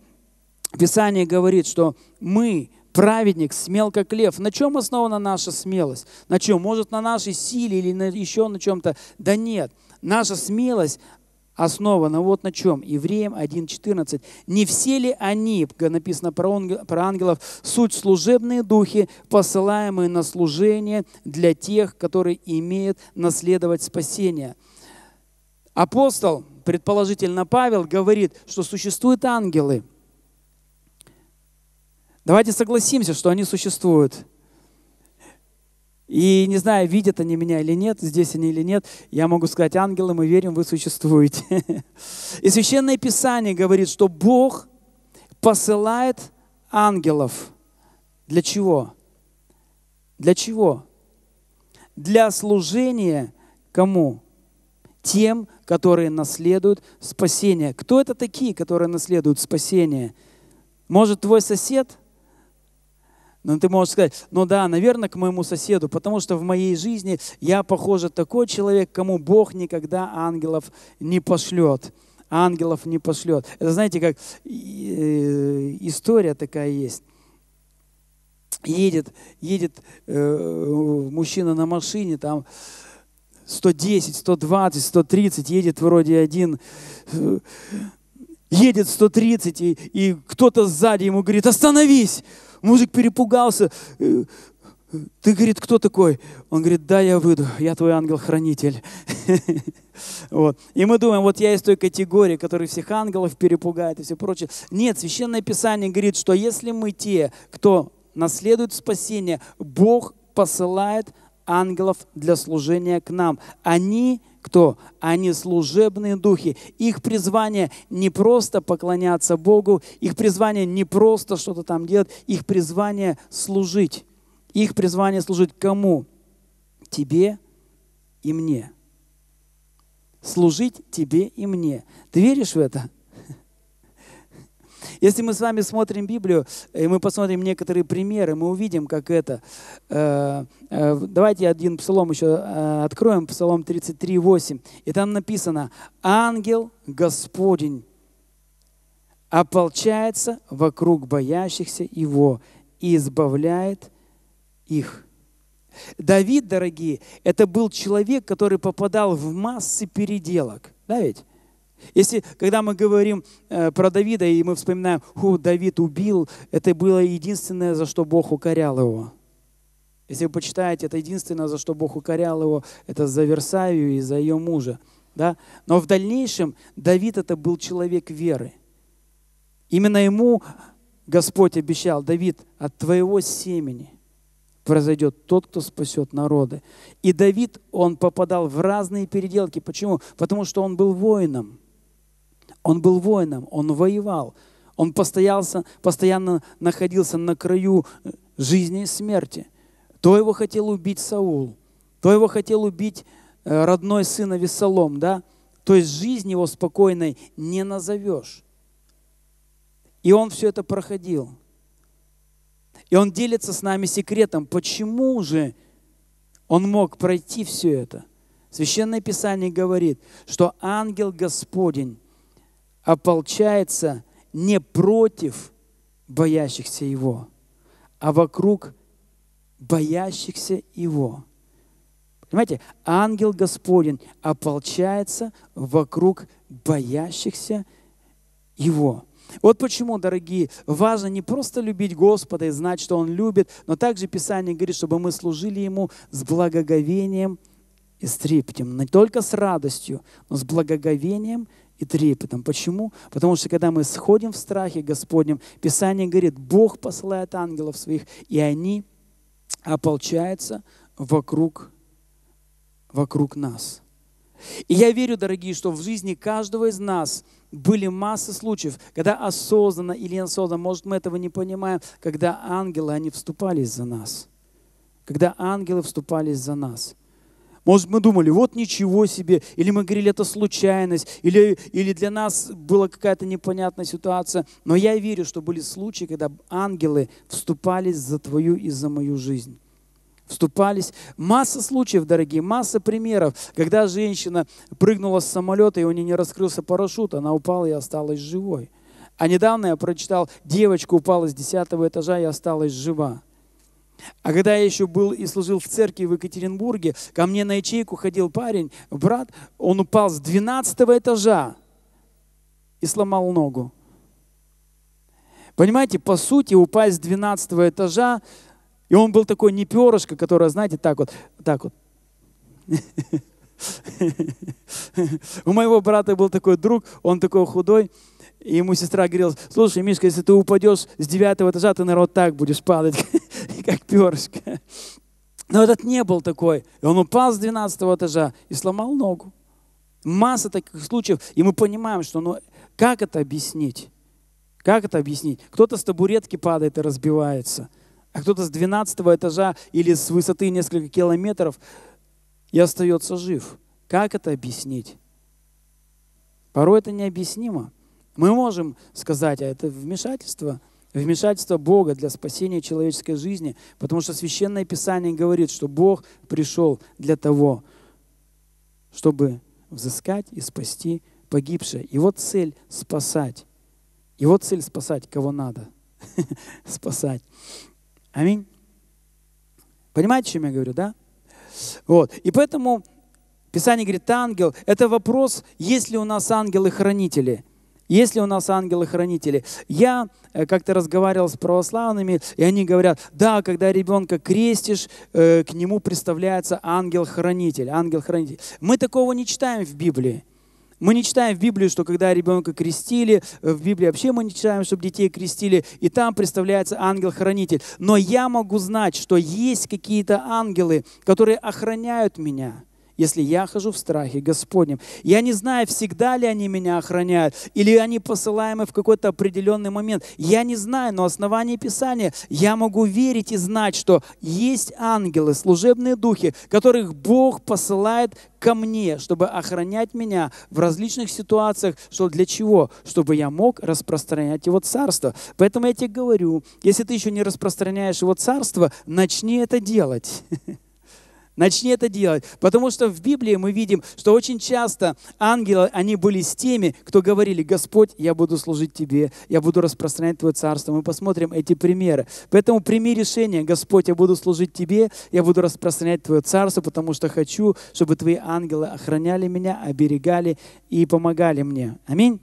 Писание говорит, что мы праведник смел, как лев. На чем основана наша смелость? На чем? Может, на нашей силе или на, еще на чем-то? Да нет. Наша смелость основана вот на чем. Евреям 1.14. Не все ли они, написано про, ангелов, суть служебные духи, посылаемые на служение для тех, которые имеют наследовать спасение? Апостол, предположительно Павел, говорит, что существуют ангелы – Давайте согласимся, что они существуют. И не знаю, видят они меня или нет, здесь они или нет, я могу сказать, ангелы, мы верим, вы существуете. [LAUGHS] И Священное Писание говорит, что Бог посылает ангелов. Для чего? Для чего? Для служения кому? Тем, которые наследуют спасение. Кто это такие, которые наследуют спасение? Может, твой сосед? Но ну, ты можешь сказать, ну да, наверное, к моему соседу, потому что в моей жизни я, похоже, такой человек, кому Бог никогда ангелов не пошлет. Ангелов не пошлет. Это, знаете, как э, история такая есть. Едет, едет э, мужчина на машине, там 110, 120, 130, едет вроде один э, едет 130, и, и кто-то сзади ему говорит, остановись. Музык перепугался. Э, ты, говорит, кто такой? Он говорит, да, я выйду, я твой ангел-хранитель. [LAUGHS] вот. И мы думаем, вот я из той категории, которая всех ангелов перепугает и все прочее. Нет, Священное Писание говорит, что если мы те, кто наследует спасение, Бог посылает ангелов для служения к нам. Они кто? Они служебные духи. Их призвание не просто поклоняться Богу, их призвание не просто что-то там делать, их призвание служить. Их призвание служить кому? Тебе и мне. Служить тебе и мне. Ты веришь в это? Если мы с вами смотрим Библию, и мы посмотрим некоторые примеры, мы увидим, как это. Э, э, давайте один псалом еще э, откроем, псалом 33:8. И там написано, ангел Господень ополчается вокруг боящихся Его и избавляет их. Давид, дорогие, это был человек, который попадал в массы переделок. Да ведь? Если, когда мы говорим э, про Давида, и мы вспоминаем, ху, Давид убил, это было единственное, за что Бог укорял его. Если вы почитаете, это единственное, за что Бог укорял его, это за Версавию и за ее мужа. Да? Но в дальнейшем Давид это был человек веры. Именно ему Господь обещал, Давид, от твоего семени произойдет тот, кто спасет народы. И Давид, он попадал в разные переделки. Почему? Потому что он был воином. Он был воином, он воевал. Он постоялся, постоянно находился на краю э, жизни и смерти. То его хотел убить Саул, то его хотел убить э, родной сын Авесолом, да? То есть жизнь его спокойной не назовешь. И он все это проходил. И он делится с нами секретом, почему же он мог пройти все это. Священное Писание говорит, что ангел Господень ополчается не против боящихся Его, а вокруг боящихся Его. Понимаете, ангел Господень ополчается вокруг боящихся Его. Вот почему, дорогие, важно не просто любить Господа и знать, что Он любит, но также Писание говорит, чтобы мы служили Ему с благоговением и стриптем. Не только с радостью, но с благоговением и трепетом. Почему? Потому что когда мы сходим в страхе Господнем, Писание говорит, Бог посылает ангелов своих, и они ополчаются вокруг, вокруг нас. И я верю, дорогие, что в жизни каждого из нас были массы случаев, когда осознанно или неосознанно, может, мы этого не понимаем, когда ангелы, они вступались за нас. Когда ангелы вступались за нас – может, мы думали, вот ничего себе, или мы говорили, это случайность, или, или для нас была какая-то непонятная ситуация. Но я верю, что были случаи, когда ангелы вступались за твою и за мою жизнь вступались. Масса случаев, дорогие, масса примеров, когда женщина прыгнула с самолета, и у нее не раскрылся парашют, она упала и осталась живой. А недавно я прочитал, девочка упала с десятого этажа и осталась жива. А когда я еще был и служил в церкви в Екатеринбурге, ко мне на ячейку ходил парень, брат, он упал с 12 этажа и сломал ногу. Понимаете, по сути, упасть с 12 этажа, и он был такой не перышко, которое, знаете, так вот, так вот. [LAUGHS] У моего брата был такой друг, он такой худой, и ему сестра говорила, слушай, Мишка, если ты упадешь с девятого этажа, ты, народ, так будешь падать. [LAUGHS] [LAUGHS] и как перышко. Но этот не был такой. И он упал с 12 этажа и сломал ногу. Масса таких случаев. И мы понимаем, что ну, как это объяснить? Как это объяснить? Кто-то с табуретки падает и разбивается, а кто-то с 12 этажа или с высоты несколько километров и остается жив. Как это объяснить? Порой это необъяснимо. Мы можем сказать, а это вмешательство вмешательство Бога для спасения человеческой жизни, потому что Священное Писание говорит, что Бог пришел для того, чтобы взыскать и спасти погибшее. Его цель — спасать. Его цель — спасать, кого надо. [LAUGHS] Спасать. Аминь. Понимаете, о чем я говорю, да? Вот. И поэтому Писание говорит, ангел — это вопрос, есть ли у нас ангелы-хранители. Есть ли у нас ангелы-хранители? Я э, как-то разговаривал с православными, и они говорят, да, когда ребенка крестишь, э, к нему представляется ангел-хранитель, ангел-хранитель. Мы такого не читаем в Библии. Мы не читаем в Библии, что когда ребенка крестили, э, в Библии вообще мы не читаем, чтобы детей крестили, и там представляется ангел-хранитель. Но я могу знать, что есть какие-то ангелы, которые охраняют меня – если я хожу в страхе Господнем. Я не знаю, всегда ли они меня охраняют, или они посылаемы в какой-то определенный момент. Я не знаю, но основание Писания я могу верить и знать, что есть ангелы, служебные духи, которых Бог посылает ко мне, чтобы охранять меня в различных ситуациях, что для чего? Чтобы я мог распространять Его Царство. Поэтому я тебе говорю, если ты еще не распространяешь Его Царство, начни это делать. [LAUGHS] Начни это делать. Потому что в Библии мы видим, что очень часто ангелы, они были с теми, кто говорили, Господь, я буду служить Тебе, я буду распространять Твое Царство. Мы посмотрим эти примеры. Поэтому прими решение, Господь, я буду служить Тебе, я буду распространять Твое Царство, потому что хочу, чтобы Твои ангелы охраняли меня, оберегали и помогали мне. Аминь.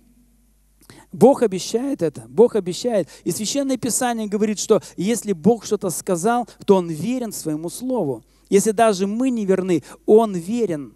Бог обещает это, Бог обещает. И Священное Писание говорит, что если Бог что-то сказал, то Он верен своему Слову. Если даже мы не верны, Он верен.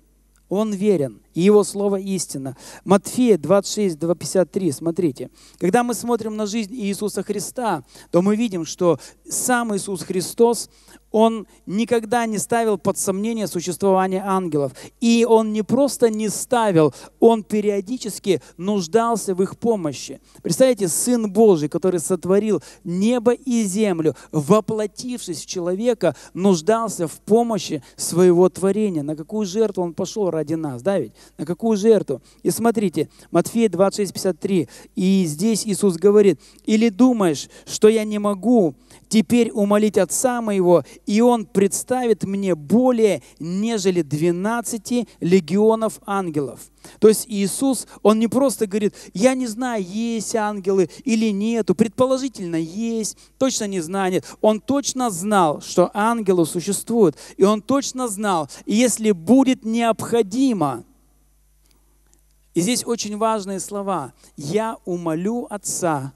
Он верен и Его Слово истина. Матфея 26, 53, смотрите. Когда мы смотрим на жизнь Иисуса Христа, то мы видим, что сам Иисус Христос, Он никогда не ставил под сомнение существование ангелов. И Он не просто не ставил, Он периодически нуждался в их помощи. Представьте, Сын Божий, который сотворил небо и землю, воплотившись в человека, нуждался в помощи своего творения. На какую жертву Он пошел ради нас, да ведь? На какую жертву? И смотрите, Матфея 26, 53. И здесь Иисус говорит, «Или думаешь, что я не могу теперь умолить Отца моего, и Он представит мне более, нежели 12 легионов ангелов». То есть Иисус, Он не просто говорит, я не знаю, есть ангелы или нету, предположительно есть, точно не знаю, нет. Он точно знал, что ангелы существуют, и Он точно знал, если будет необходимо, и здесь очень важные слова. «Я умолю Отца,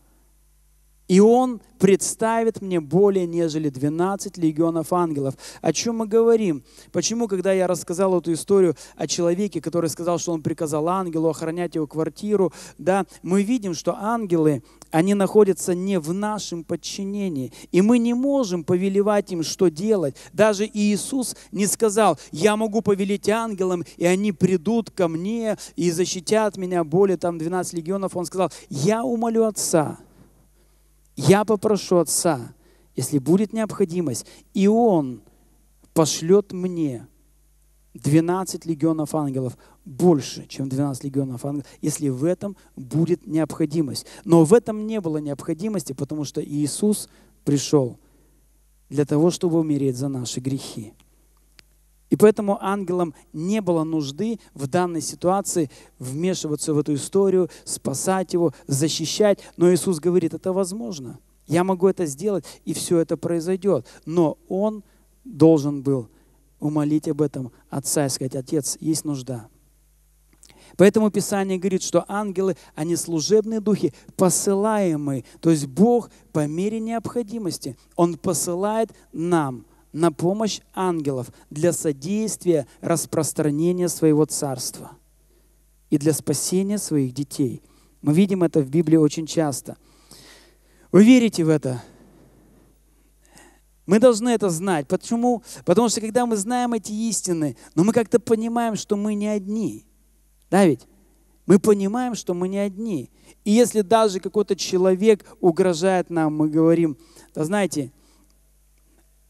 и он представит мне более нежели 12 легионов ангелов. О чем мы говорим? Почему, когда я рассказал эту историю о человеке, который сказал, что он приказал ангелу охранять его квартиру, да, мы видим, что ангелы, они находятся не в нашем подчинении. И мы не можем повелевать им, что делать. Даже Иисус не сказал, я могу повелеть ангелам, и они придут ко мне и защитят меня более там 12 легионов. Он сказал, я умолю Отца, я попрошу Отца, если будет необходимость, и Он пошлет мне 12 легионов ангелов, больше, чем 12 легионов ангелов, если в этом будет необходимость. Но в этом не было необходимости, потому что Иисус пришел для того, чтобы умереть за наши грехи. И поэтому ангелам не было нужды в данной ситуации вмешиваться в эту историю, спасать его, защищать. Но Иисус говорит, это возможно. Я могу это сделать, и все это произойдет. Но он должен был умолить об этом отца и сказать, отец, есть нужда. Поэтому Писание говорит, что ангелы, они служебные духи, посылаемые. То есть Бог по мере необходимости, Он посылает нам – на помощь ангелов для содействия распространения своего царства и для спасения своих детей. Мы видим это в Библии очень часто. Вы верите в это? Мы должны это знать. Почему? Потому что когда мы знаем эти истины, но мы как-то понимаем, что мы не одни. Да ведь? Мы понимаем, что мы не одни. И если даже какой-то человек угрожает нам, мы говорим, да знаете,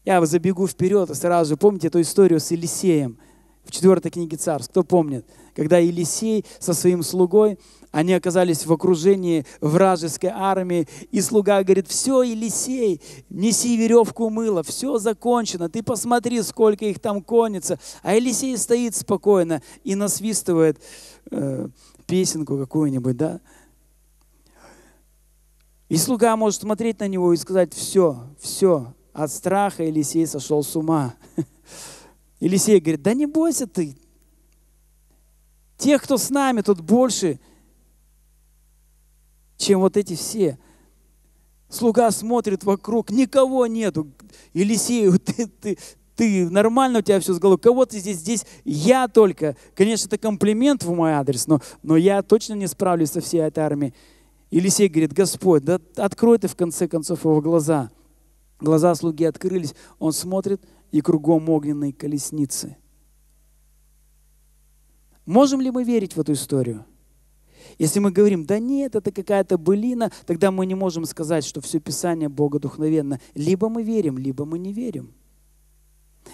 я забегу вперед и сразу, помните эту историю с Елисеем в четвертой книге Царств? Кто помнит? Когда Елисей со своим слугой, они оказались в окружении вражеской армии, и слуга говорит, все, Елисей, неси веревку мыла, все закончено, ты посмотри, сколько их там конится. А Елисей стоит спокойно и насвистывает э, песенку какую-нибудь, да? И слуга может смотреть на него и сказать, все, все, от страха Елисей сошел с ума. [LAUGHS] Елисей говорит, да не бойся ты. Тех, кто с нами, тут больше, чем вот эти все. Слуга смотрит вокруг, никого нету. Елисей, [LAUGHS] ты, ты, ты нормально у тебя все с головой, кого ты здесь, здесь я только. Конечно, это комплимент в мой адрес, но, но я точно не справлюсь со всей этой армией. Елисей говорит, Господь, да открой ты в конце концов его глаза – Глаза слуги открылись, он смотрит, и кругом огненные колесницы. Можем ли мы верить в эту историю? Если мы говорим, да нет, это какая-то былина, тогда мы не можем сказать, что все Писание Бога духовенно. Либо мы верим, либо мы не верим.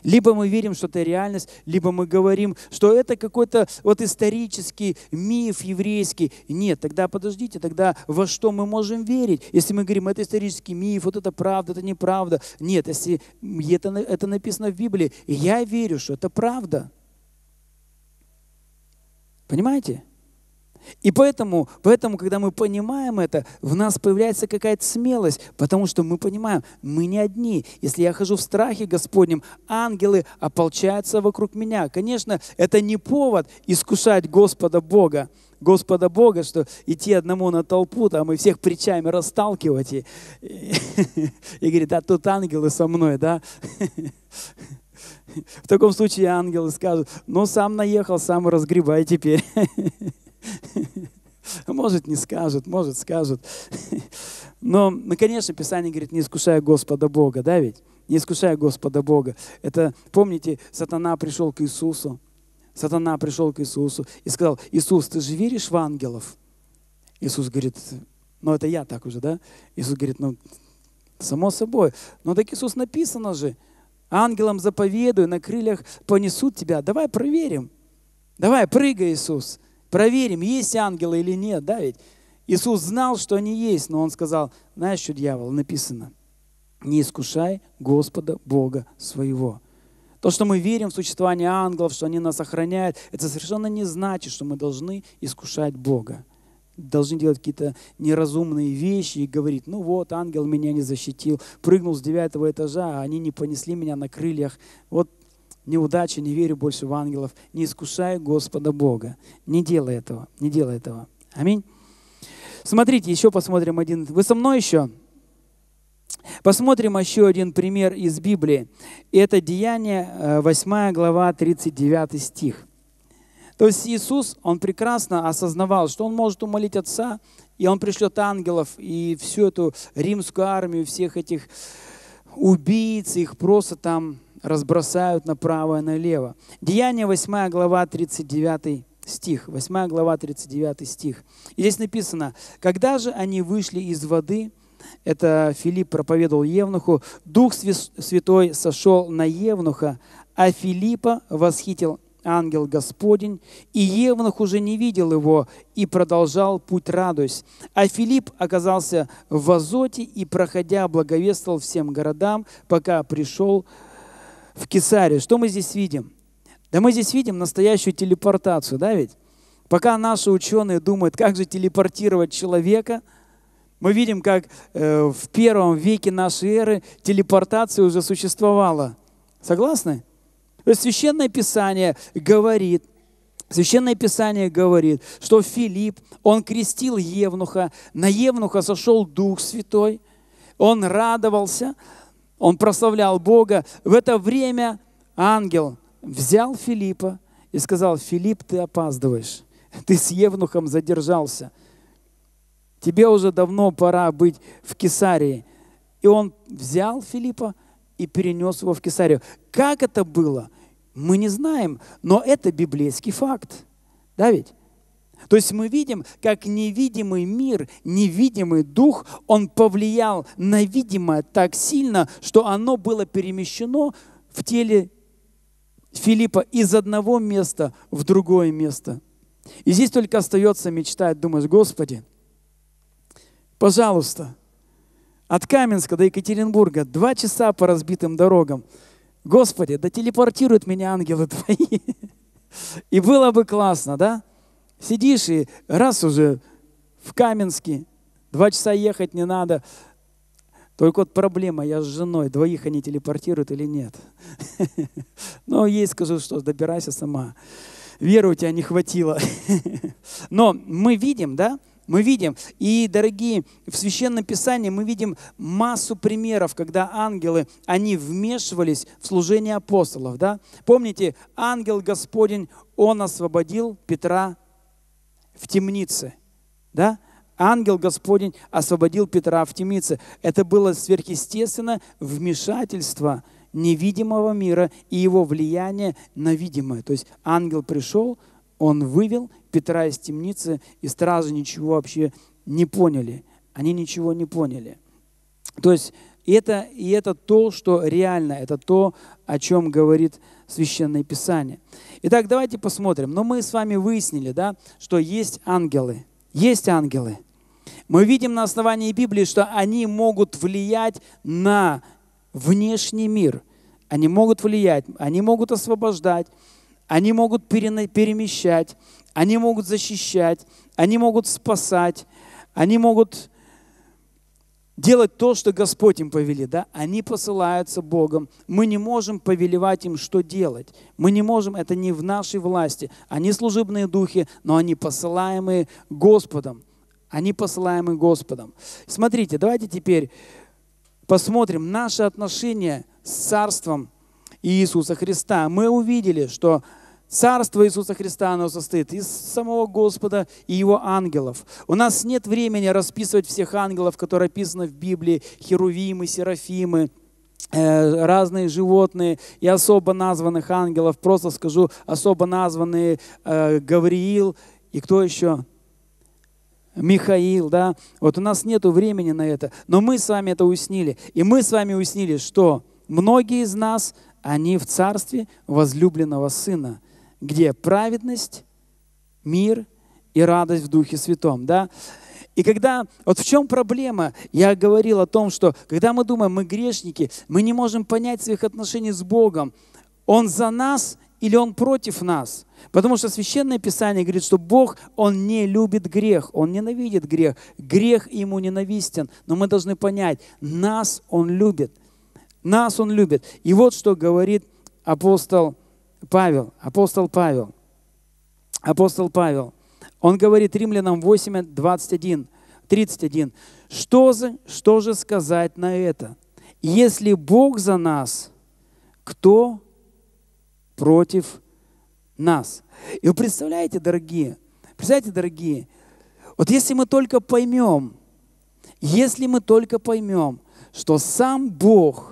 Либо мы верим, что это реальность, либо мы говорим, что это какой-то вот исторический миф еврейский. Нет, тогда подождите, тогда во что мы можем верить? Если мы говорим, это исторический миф, вот это правда, это неправда. Нет, если это, это написано в Библии, я верю, что это правда. Понимаете? И поэтому, поэтому, когда мы понимаем это, в нас появляется какая-то смелость, потому что мы понимаем, мы не одни. Если я хожу в страхе Господнем, ангелы ополчаются вокруг меня. Конечно, это не повод искушать Господа Бога, Господа Бога, что идти одному на толпу, там, и всех причами расталкивать. И, и, и говорит, а тут ангелы со мной, да? В таком случае ангелы скажут, ну сам наехал, сам разгребай теперь. [LAUGHS] Может, не скажет, может, скажет. [LAUGHS] Но, ну, конечно, Писание говорит, не искушая Господа Бога, да ведь? Не искушая Господа Бога. Это, помните, сатана пришел к Иисусу. Сатана пришел к Иисусу и сказал, Иисус, ты же веришь в ангелов? Иисус говорит, ну это я так уже, да? Иисус говорит, ну само собой. Но ну, так Иисус написано же, ангелам заповедую, на крыльях понесут тебя. Давай проверим. Давай, прыгай, Иисус. Проверим, есть ангелы или нет, да ведь? Иисус знал, что они есть, но он сказал, знаешь, что дьявол написано, не искушай Господа Бога своего. То, что мы верим в существование ангелов, что они нас охраняют, это совершенно не значит, что мы должны искушать Бога. Должны делать какие-то неразумные вещи и говорить, ну вот, ангел меня не защитил, прыгнул с девятого этажа, а они не понесли меня на крыльях. Вот неудачи, не верю больше в ангелов, не искушаю Господа Бога. Не делай этого, не делай этого. Аминь. Смотрите, еще посмотрим один. Вы со мной еще? Посмотрим еще один пример из Библии. Это Деяние 8 э, глава 39 стих. То есть Иисус, Он прекрасно осознавал, что Он может умолить Отца, и Он пришлет ангелов, и всю эту римскую армию, всех этих убийц, их просто там разбросают направо и налево. Деяние 8 глава 39 стих. 8 глава 39 стих. И здесь написано, когда же они вышли из воды, это Филипп проповедовал Евнуху, Дух Святой сошел на Евнуха, а Филиппа восхитил ангел Господень, и Евнух уже не видел его и продолжал путь радость, А Филипп оказался в Азоте и, проходя, благовествовал всем городам, пока пришел в Кесаре. Что мы здесь видим? Да мы здесь видим настоящую телепортацию, да ведь? Пока наши ученые думают, как же телепортировать человека, мы видим, как э, в первом веке нашей эры телепортация уже существовала. Согласны? Священное Писание говорит, Священное Писание говорит, что Филипп, он крестил Евнуха, на Евнуха сошел Дух Святой, он радовался, он прославлял Бога. В это время ангел взял Филиппа и сказал, Филипп, ты опаздываешь, [LAUGHS] ты с Евнухом задержался, тебе уже давно пора быть в Кесарии. И он взял Филиппа и перенес его в Кесарию. Как это было, мы не знаем, но это библейский факт. Да ведь? То есть мы видим, как невидимый мир, невидимый дух, он повлиял на видимое так сильно, что оно было перемещено в теле Филиппа из одного места в другое место. И здесь только остается мечтать, думать, Господи, пожалуйста, от Каменска до Екатеринбурга два часа по разбитым дорогам. Господи, да телепортируют меня ангелы Твои. [LAUGHS] И было бы классно, да? Сидишь и раз уже в Каменске, два часа ехать не надо. Только вот проблема, я с женой, двоих они телепортируют или нет. [LAUGHS] Но ну, ей скажу, что добирайся сама. Веры у тебя не хватило. [LAUGHS] Но мы видим, да, мы видим, и, дорогие, в Священном Писании мы видим массу примеров, когда ангелы, они вмешивались в служение апостолов, да? Помните, ангел Господень, он освободил Петра в темнице, да? Ангел Господень освободил Петра в темнице. Это было сверхъестественно вмешательство невидимого мира и его влияние на видимое. То есть ангел пришел, он вывел Петра из темницы, и сразу ничего вообще не поняли. Они ничего не поняли. То есть это, и это то, что реально, это то, о чем говорит Священное Писание. Итак, давайте посмотрим. Но ну, мы с вами выяснили, да, что есть ангелы. Есть ангелы. Мы видим на основании Библии, что они могут влиять на внешний мир. Они могут влиять, они могут освобождать, они могут перемещать, они могут защищать, они могут спасать, они могут делать то, что Господь им повелит. Да? Они посылаются Богом. Мы не можем повелевать им, что делать. Мы не можем, это не в нашей власти. Они служебные духи, но они посылаемые Господом. Они посылаемые Господом. Смотрите, давайте теперь посмотрим наше отношение с Царством Иисуса Христа. Мы увидели, что Царство Иисуса Христа, оно состоит из самого Господа и Его ангелов. У нас нет времени расписывать всех ангелов, которые описаны в Библии, херувимы, серафимы, э, разные животные и особо названных ангелов. Просто скажу, особо названные э, Гавриил и кто еще? Михаил, да. Вот у нас нет времени на это, но мы с вами это уснили. И мы с вами уснили, что многие из нас, они в царстве возлюбленного сына – где праведность, мир и радость в Духе Святом. Да? И когда, вот в чем проблема, я говорил о том, что когда мы думаем, мы грешники, мы не можем понять своих отношений с Богом. Он за нас или он против нас? Потому что Священное Писание говорит, что Бог, Он не любит грех, Он ненавидит грех, грех Ему ненавистен. Но мы должны понять, нас Он любит, нас Он любит. И вот что говорит апостол Павел, апостол Павел, апостол Павел, он говорит римлянам 8, 21, 31, что же, что же сказать на это? Если Бог за нас, кто против нас? И вы представляете, дорогие, представляете, дорогие, вот если мы только поймем, если мы только поймем, что сам Бог –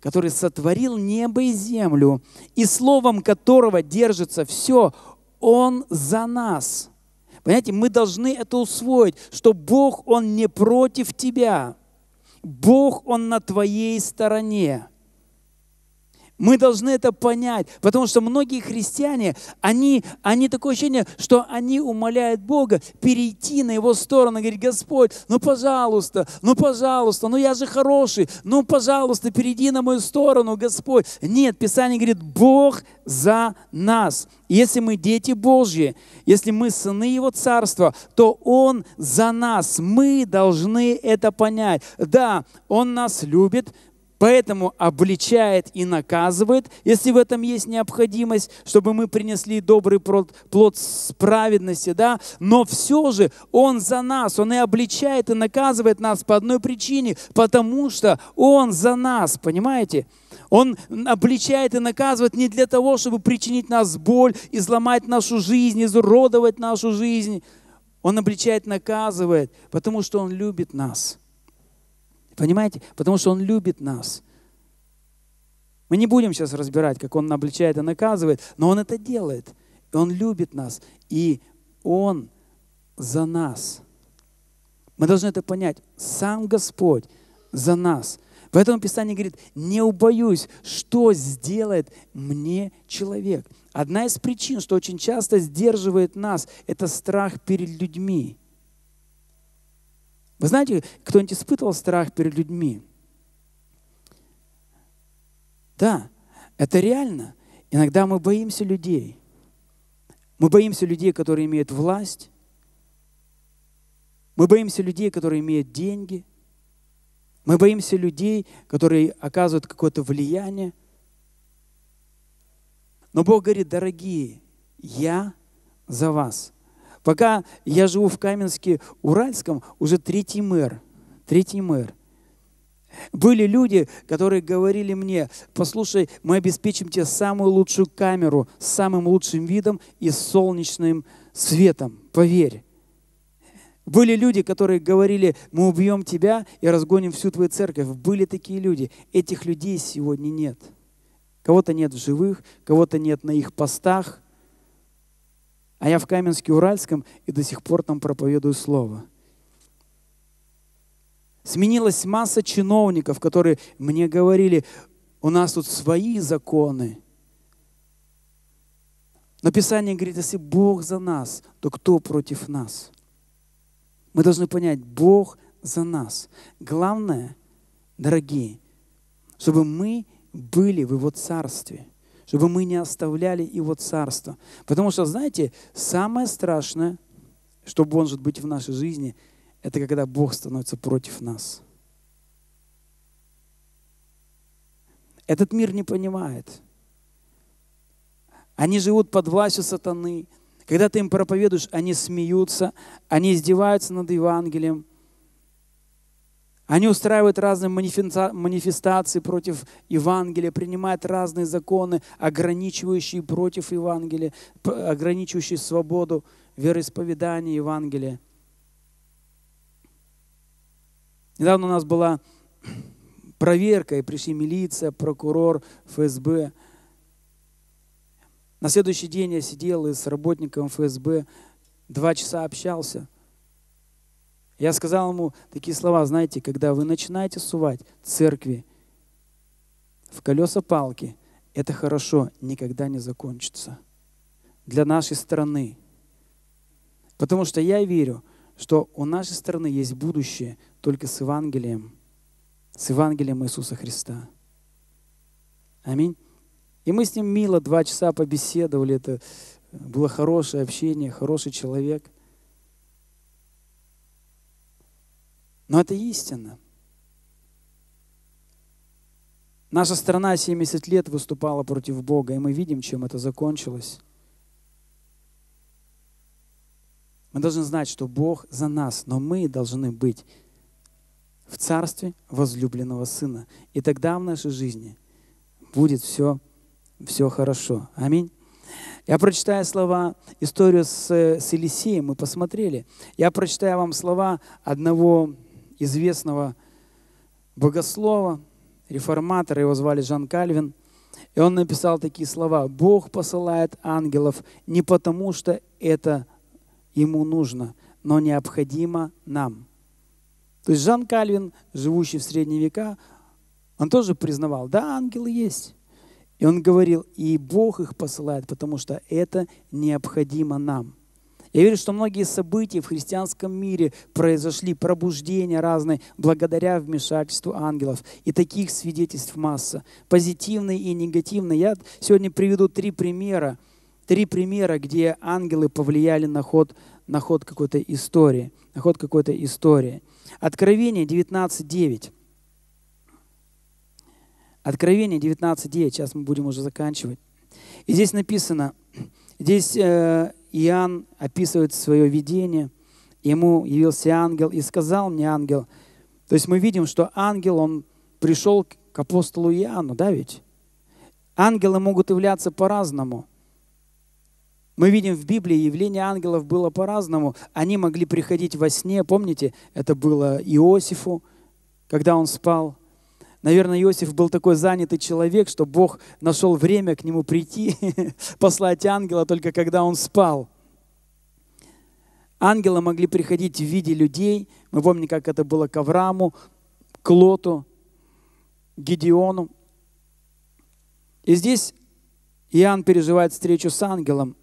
который сотворил небо и землю, и словом которого держится все, он за нас. Понимаете, мы должны это усвоить, что Бог, Он не против тебя. Бог, Он на твоей стороне. Мы должны это понять, потому что многие христиане, они, они такое ощущение, что они умоляют Бога перейти на его сторону, говорит, Господь, ну пожалуйста, ну пожалуйста, ну я же хороший, ну пожалуйста, перейди на мою сторону, Господь. Нет, Писание говорит, Бог за нас. Если мы дети Божьи, если мы сыны Его Царства, то Он за нас. Мы должны это понять. Да, Он нас любит, Поэтому обличает и наказывает, если в этом есть необходимость, чтобы мы принесли добрый плод с праведности, да, но все же Он за нас, Он и обличает и наказывает нас по одной причине, потому что Он за нас, понимаете? Он обличает и наказывает не для того, чтобы причинить нас боль, изломать нашу жизнь, изуродовать нашу жизнь. Он обличает, наказывает, потому что Он любит нас – Понимаете? Потому что Он любит нас. Мы не будем сейчас разбирать, как Он обличает и наказывает, но Он это делает. И Он любит нас. И Он за нас. Мы должны это понять. Сам Господь за нас. Поэтому Писание говорит, не убоюсь, что сделает мне человек. Одна из причин, что очень часто сдерживает нас, это страх перед людьми. Вы знаете, кто-нибудь испытывал страх перед людьми? Да, это реально. Иногда мы боимся людей. Мы боимся людей, которые имеют власть. Мы боимся людей, которые имеют деньги. Мы боимся людей, которые оказывают какое-то влияние. Но Бог говорит, дорогие, я за вас – Пока я живу в Каменске, Уральском, уже третий мэр. Третий мэр. Были люди, которые говорили мне, послушай, мы обеспечим тебе самую лучшую камеру с самым лучшим видом и солнечным светом, поверь. Были люди, которые говорили, мы убьем тебя и разгоним всю твою церковь. Были такие люди. Этих людей сегодня нет. Кого-то нет в живых, кого-то нет на их постах – а я в Каменске-Уральском и до сих пор там проповедую Слово. Сменилась масса чиновников, которые мне говорили, у нас тут свои законы. Но Писание говорит, если Бог за нас, то кто против нас? Мы должны понять, Бог за нас. Главное, дорогие, чтобы мы были в Его Царстве чтобы мы не оставляли Его Царство. Потому что, знаете, самое страшное, что может быть в нашей жизни, это когда Бог становится против нас. Этот мир не понимает. Они живут под властью сатаны. Когда ты им проповедуешь, они смеются, они издеваются над Евангелием – они устраивают разные манифестации против Евангелия, принимают разные законы, ограничивающие против Евангелия, ограничивающие свободу вероисповедания Евангелия. Недавно у нас была проверка, и пришли милиция, прокурор, ФСБ. На следующий день я сидел и с работником ФСБ два часа общался. Я сказал ему такие слова, знаете, когда вы начинаете сувать церкви в колеса палки, это хорошо никогда не закончится для нашей страны. Потому что я верю, что у нашей страны есть будущее только с Евангелием, с Евангелием Иисуса Христа. Аминь. И мы с ним мило два часа побеседовали. Это было хорошее общение, хороший человек – Но это истина. Наша страна 70 лет выступала против Бога, и мы видим, чем это закончилось. Мы должны знать, что Бог за нас, но мы должны быть в царстве возлюбленного Сына. И тогда в нашей жизни будет все, все хорошо. Аминь. Я прочитаю слова, историю с, с Елисеем, мы посмотрели. Я прочитаю вам слова одного известного богослова, реформатора, его звали Жан Кальвин. И он написал такие слова. «Бог посылает ангелов не потому, что это ему нужно, но необходимо нам». То есть Жан Кальвин, живущий в средние века, он тоже признавал, да, ангелы есть. И он говорил, и Бог их посылает, потому что это необходимо нам – я верю, что многие события в христианском мире произошли, пробуждения разные, благодаря вмешательству ангелов. И таких свидетельств масса, позитивные и негативные. Я сегодня приведу три примера, три примера, где ангелы повлияли на ход, на ход какой-то истории. На ход какой-то истории. Откровение 19.9. Откровение 19.9. Сейчас мы будем уже заканчивать. И здесь написано, здесь э, Иоанн описывает свое видение. Ему явился ангел и сказал мне ангел. То есть мы видим, что ангел, он пришел к апостолу Иоанну, да ведь? Ангелы могут являться по-разному. Мы видим в Библии, явление ангелов было по-разному. Они могли приходить во сне, помните, это было Иосифу, когда он спал – Наверное, Иосиф был такой занятый человек, что Бог нашел время к нему прийти, [LAUGHS] послать ангела только когда он спал. Ангелы могли приходить в виде людей. Мы помним, как это было к Аврааму, к Лоту, Гедеону. И здесь Иоанн переживает встречу с ангелом.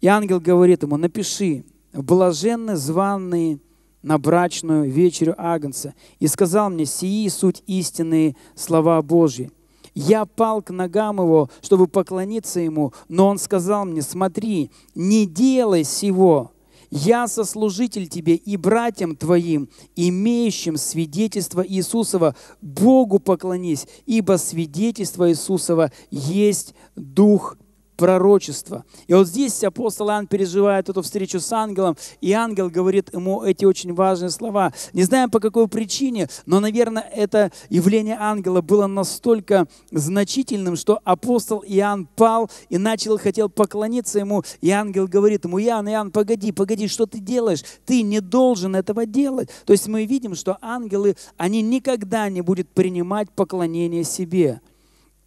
И ангел говорит ему, напиши, блаженны званные на брачную вечерю Агнца и сказал мне, «Сии суть истинные слова Божьи». Я пал к ногам его, чтобы поклониться ему, но он сказал мне, «Смотри, не делай сего, я сослужитель тебе и братьям твоим, имеющим свидетельство Иисусова, Богу поклонись, ибо свидетельство Иисусова есть Дух пророчество. И вот здесь апостол Иоанн переживает эту встречу с ангелом, и ангел говорит ему эти очень важные слова. Не знаем по какой причине, но, наверное, это явление ангела было настолько значительным, что апостол Иоанн пал и начал, хотел поклониться ему, и ангел говорит ему, Иоанн, Иоанн, погоди, погоди, что ты делаешь? Ты не должен этого делать. То есть мы видим, что ангелы, они никогда не будут принимать поклонение себе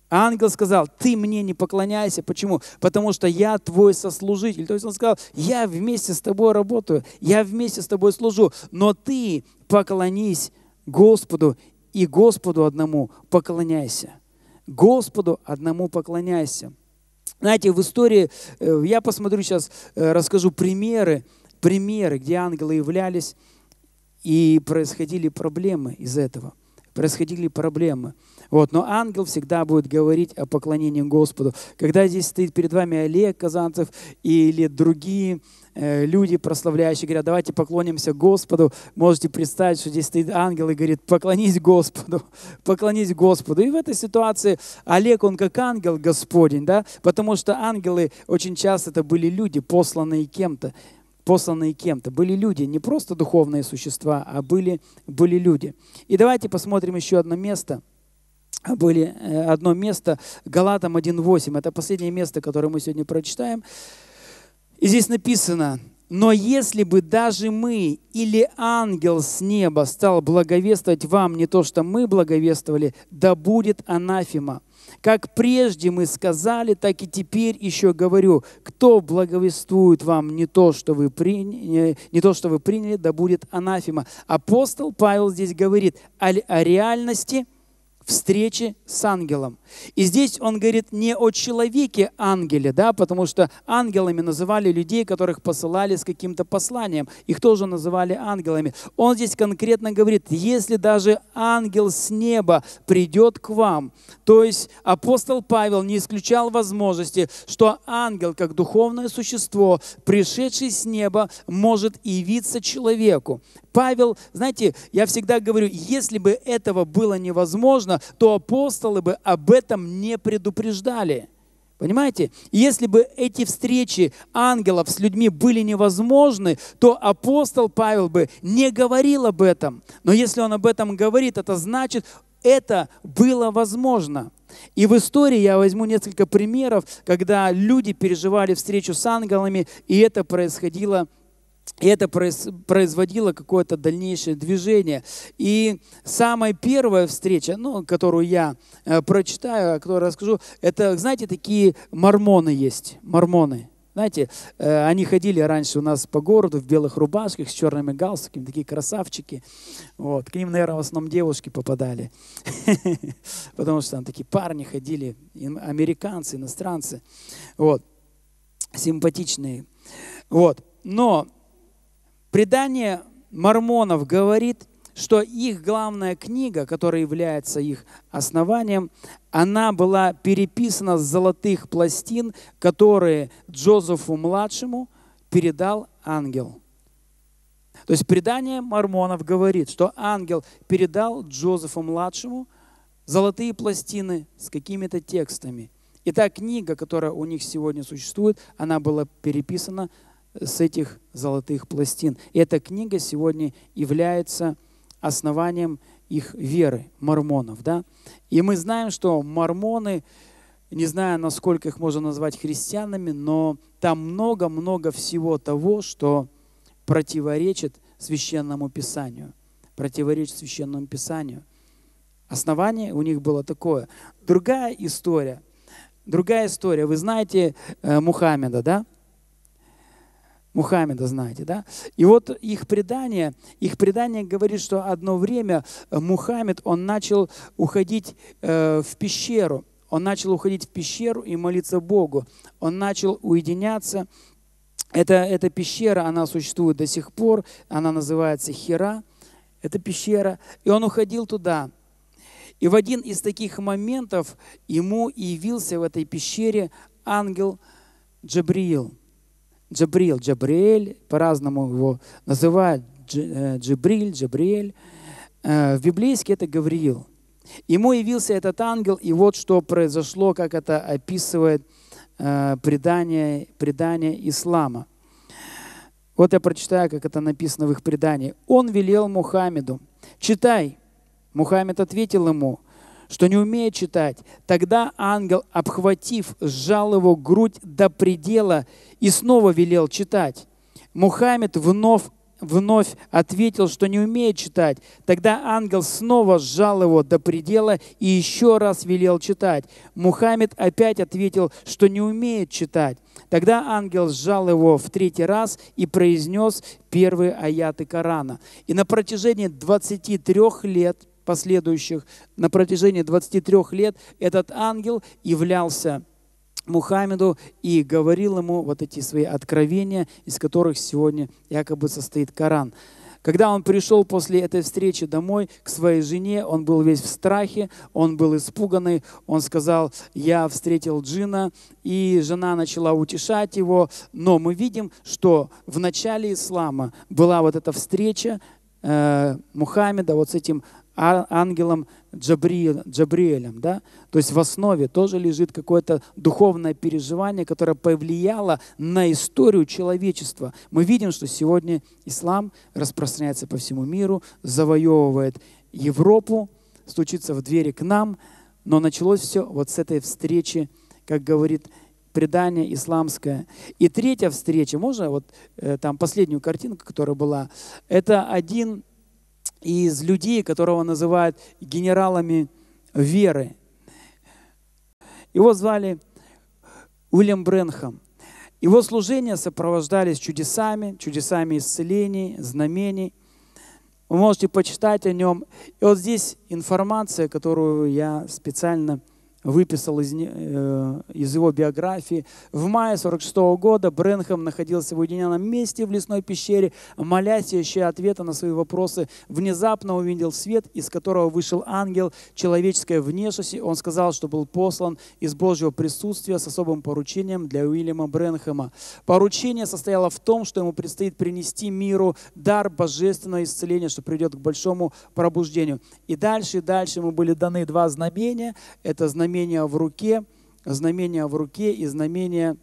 ангел сказал, ты мне не поклоняйся. Почему? Потому что я твой сослужитель. То есть он сказал, я вместе с тобой работаю, я вместе с тобой служу, но ты поклонись Господу и Господу одному поклоняйся. Господу одному поклоняйся. Знаете, в истории, э, я посмотрю сейчас, э, расскажу примеры, примеры, где ангелы являлись и происходили проблемы из этого – происходили проблемы. Вот. Но ангел всегда будет говорить о поклонении Господу. Когда здесь стоит перед вами Олег Казанцев или другие э, люди, прославляющие, говорят, давайте поклонимся Господу. Можете представить, что здесь стоит ангел и говорит, поклонись Господу, [LAUGHS] поклонись Господу. И в этой ситуации Олег, он как ангел Господень, да, потому что ангелы очень часто это были люди, посланные кем-то посланные кем-то. Были люди, не просто духовные существа, а были, были люди. И давайте посмотрим еще одно место – были э, одно место, Галатам 1.8. Это последнее место, которое мы сегодня прочитаем. И здесь написано, но если бы даже мы или ангел с неба стал благовествовать вам не то, что мы благовествовали, да будет анафема. Как прежде мы сказали, так и теперь еще говорю, кто благовествует вам не то, что вы приняли, не то, что вы приняли да будет анафема. Апостол Павел здесь говорит о реальности – встречи с ангелом. И здесь он говорит не о человеке ангеле, да, потому что ангелами называли людей, которых посылали с каким-то посланием. Их тоже называли ангелами. Он здесь конкретно говорит, если даже ангел с неба придет к вам, то есть апостол Павел не исключал возможности, что ангел, как духовное существо, пришедший с неба, может явиться человеку. Павел, знаете, я всегда говорю, если бы этого было невозможно, то апостолы бы об этом не предупреждали. Понимаете? Если бы эти встречи ангелов с людьми были невозможны, то апостол Павел бы не говорил об этом. Но если он об этом говорит, это значит, это было возможно. И в истории я возьму несколько примеров, когда люди переживали встречу с ангелами, и это происходило и это производило какое-то дальнейшее движение. И самая первая встреча, ну, которую я э, прочитаю, о которой расскажу, это, знаете, такие мормоны есть, мормоны. Знаете, э, они ходили раньше у нас по городу в белых рубашках с черными галстуками, такие красавчики. Вот. К ним, наверное, в основном девушки попадали. [LAUGHS] Потому что там такие парни ходили, американцы, иностранцы. Вот. Симпатичные. Вот. Но Предание мормонов говорит, что их главная книга, которая является их основанием, она была переписана с золотых пластин, которые Джозефу-младшему передал ангел. То есть предание мормонов говорит, что ангел передал Джозефу-младшему золотые пластины с какими-то текстами. И та книга, которая у них сегодня существует, она была переписана с этих золотых пластин. И эта книга сегодня является основанием их веры, мормонов. Да? И мы знаем, что мормоны, не знаю, насколько их можно назвать христианами, но там много-много всего того, что противоречит Священному Писанию. Противоречит Священному Писанию. Основание у них было такое. Другая история. Другая история. Вы знаете э, Мухаммеда, да? Мухаммеда, знаете, да? И вот их предание, их предание говорит, что одно время э, Мухаммед, он начал уходить э, в пещеру, он начал уходить в пещеру и молиться Богу, он начал уединяться. Это, эта пещера, она существует до сих пор, она называется Хира, это пещера, и он уходил туда – и в один из таких моментов ему явился в этой пещере ангел Джабриил. Джабрил, Джабриэль, по-разному его называют, э, Джибриль, Джабриэль. Э, в библейский это Гавриил. Ему явился этот ангел, и вот что произошло, как это описывает э, предание, предание ислама. Вот я прочитаю, как это написано в их предании. «Он велел Мухаммеду, читай». Мухаммед ответил ему, что не умеет читать. Тогда ангел, обхватив, сжал его грудь до предела и снова велел читать. Мухаммед вновь вновь ответил, что не умеет читать. Тогда ангел снова сжал его до предела и еще раз велел читать. Мухаммед опять ответил, что не умеет читать. Тогда ангел сжал его в третий раз и произнес первые аяты Корана. И на протяжении 23 лет – последующих, на протяжении 23 лет этот ангел являлся Мухаммеду и говорил ему вот эти свои откровения, из которых сегодня якобы состоит Коран. Когда он пришел после этой встречи домой к своей жене, он был весь в страхе, он был испуганный, он сказал, я встретил джина, и жена начала утешать его. Но мы видим, что в начале ислама была вот эта встреча э, Мухаммеда вот с этим ангелом Джабриэль, Джабриэлем. Да? То есть в основе тоже лежит какое-то духовное переживание, которое повлияло на историю человечества. Мы видим, что сегодня ислам распространяется по всему миру, завоевывает Европу, стучится в двери к нам, но началось все вот с этой встречи, как говорит предание исламское. И третья встреча, можно вот э, там последнюю картинку, которая была, это один из людей, которого называют генералами веры. Его звали Уильям Бренхам. Его служения сопровождались чудесами, чудесами исцелений, знамений. Вы можете почитать о нем. И вот здесь информация, которую я специально выписал из, э, из его биографии. В мае 46 года Бренхам находился в уединенном месте в лесной пещере, молясь и ища ответа на свои вопросы, внезапно увидел свет, из которого вышел ангел человеческой внешности. Он сказал, что был послан из Божьего присутствия с особым поручением для Уильяма Бренхама. Поручение состояло в том, что ему предстоит принести миру дар божественного исцеления, что приведет к большому пробуждению. И дальше, и дальше ему были даны два знамения. Это знамение знамения в руке, знамения в руке и знамения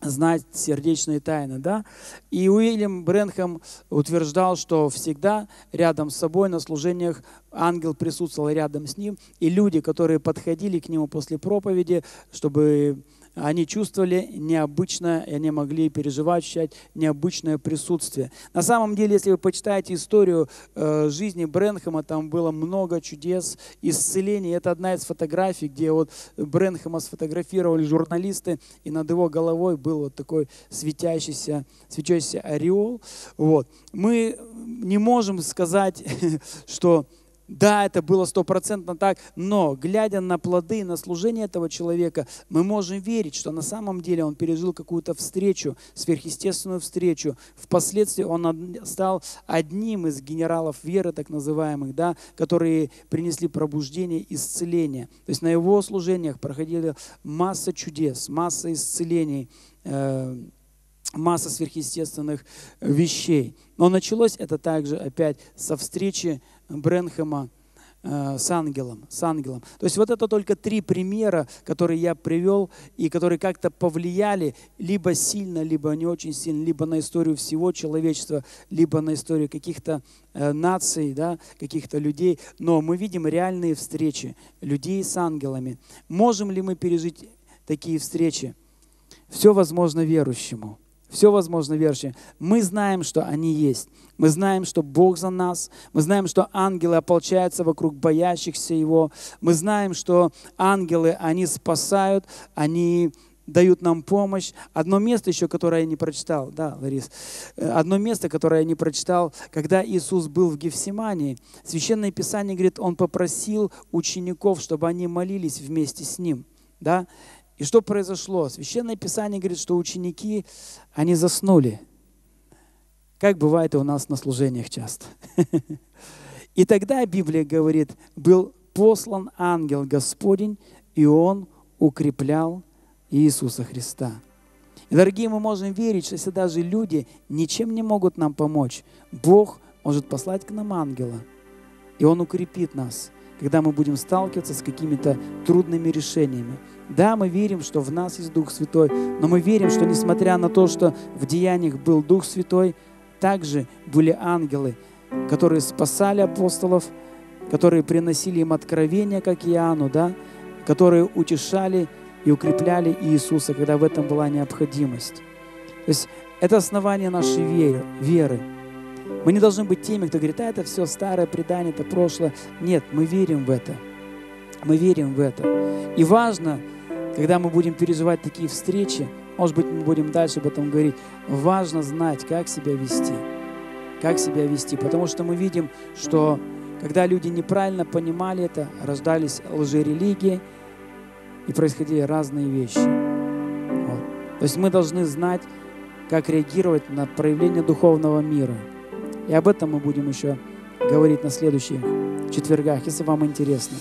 знать сердечные тайны. Да? И Уильям Бренхэм утверждал, что всегда рядом с собой на служениях ангел присутствовал рядом с ним, и люди, которые подходили к нему после проповеди, чтобы они чувствовали необычное, и они могли переживать, ощущать необычное присутствие. На самом деле, если вы почитаете историю э, жизни Бренхэма, там было много чудес, исцелений. Это одна из фотографий, где вот Бренхэма сфотографировали журналисты, и над его головой был вот такой светящийся, светящийся ореол. Вот. Мы не можем сказать, [LAUGHS] что да, это было стопроцентно так, но глядя на плоды, на служение этого человека, мы можем верить, что на самом деле он пережил какую-то встречу, сверхъестественную встречу. Впоследствии он стал одним из генералов веры, так называемых, да, которые принесли пробуждение, исцеление. То есть на его служениях проходили масса чудес, масса исцелений. Э, масса сверхъестественных э, вещей. Но началось это также опять со встречи Бренхема э, с ангелом, с ангелом. То есть вот это только три примера, которые я привел и которые как-то повлияли либо сильно, либо не очень сильно, либо на историю всего человечества, либо на историю каких-то э, наций, да, каких-то людей. Но мы видим реальные встречи людей с ангелами. Можем ли мы пережить такие встречи? Все возможно верующему. Все возможно верующим. Мы знаем, что они есть. Мы знаем, что Бог за нас. Мы знаем, что ангелы ополчаются вокруг боящихся Его. Мы знаем, что ангелы, они спасают, они дают нам помощь. Одно место еще, которое я не прочитал, да, Ларис, э, одно место, которое я не прочитал, когда Иисус был в Гефсимании, Священное Писание говорит, Он попросил учеников, чтобы они молились вместе с Ним, да, и что произошло? Священное Писание говорит, что ученики, они заснули. Как бывает и у нас на служениях часто. [LAUGHS] И тогда Библия говорит, был послан ангел Господень, и он укреплял Иисуса Христа. И, дорогие, мы можем верить, что если даже люди ничем не могут нам помочь, Бог может послать к нам ангела, и Он укрепит нас, когда мы будем сталкиваться с какими-то трудными решениями. Да, мы верим, что в нас есть Дух Святой, но мы верим, что несмотря на то, что в деяниях был Дух Святой, также были ангелы, которые спасали апостолов, которые приносили им откровения, как Иоанну, да, которые утешали и укрепляли Иисуса, когда в этом была необходимость. То есть это основание нашей веры. веры. Мы не должны быть теми, кто говорит, а это все старое предание, это прошлое. Нет, мы верим в это. Мы верим в это. И важно, когда мы будем переживать такие встречи, может быть, мы будем дальше об этом говорить, важно знать, как себя вести. Как себя вести. Потому что мы видим, что когда люди неправильно понимали это, рождались лжерелигии и происходили разные вещи. Вот. То есть мы должны знать, как реагировать на проявление духовного мира. И об этом мы будем еще говорить на следующих четвергах, если вам интересно.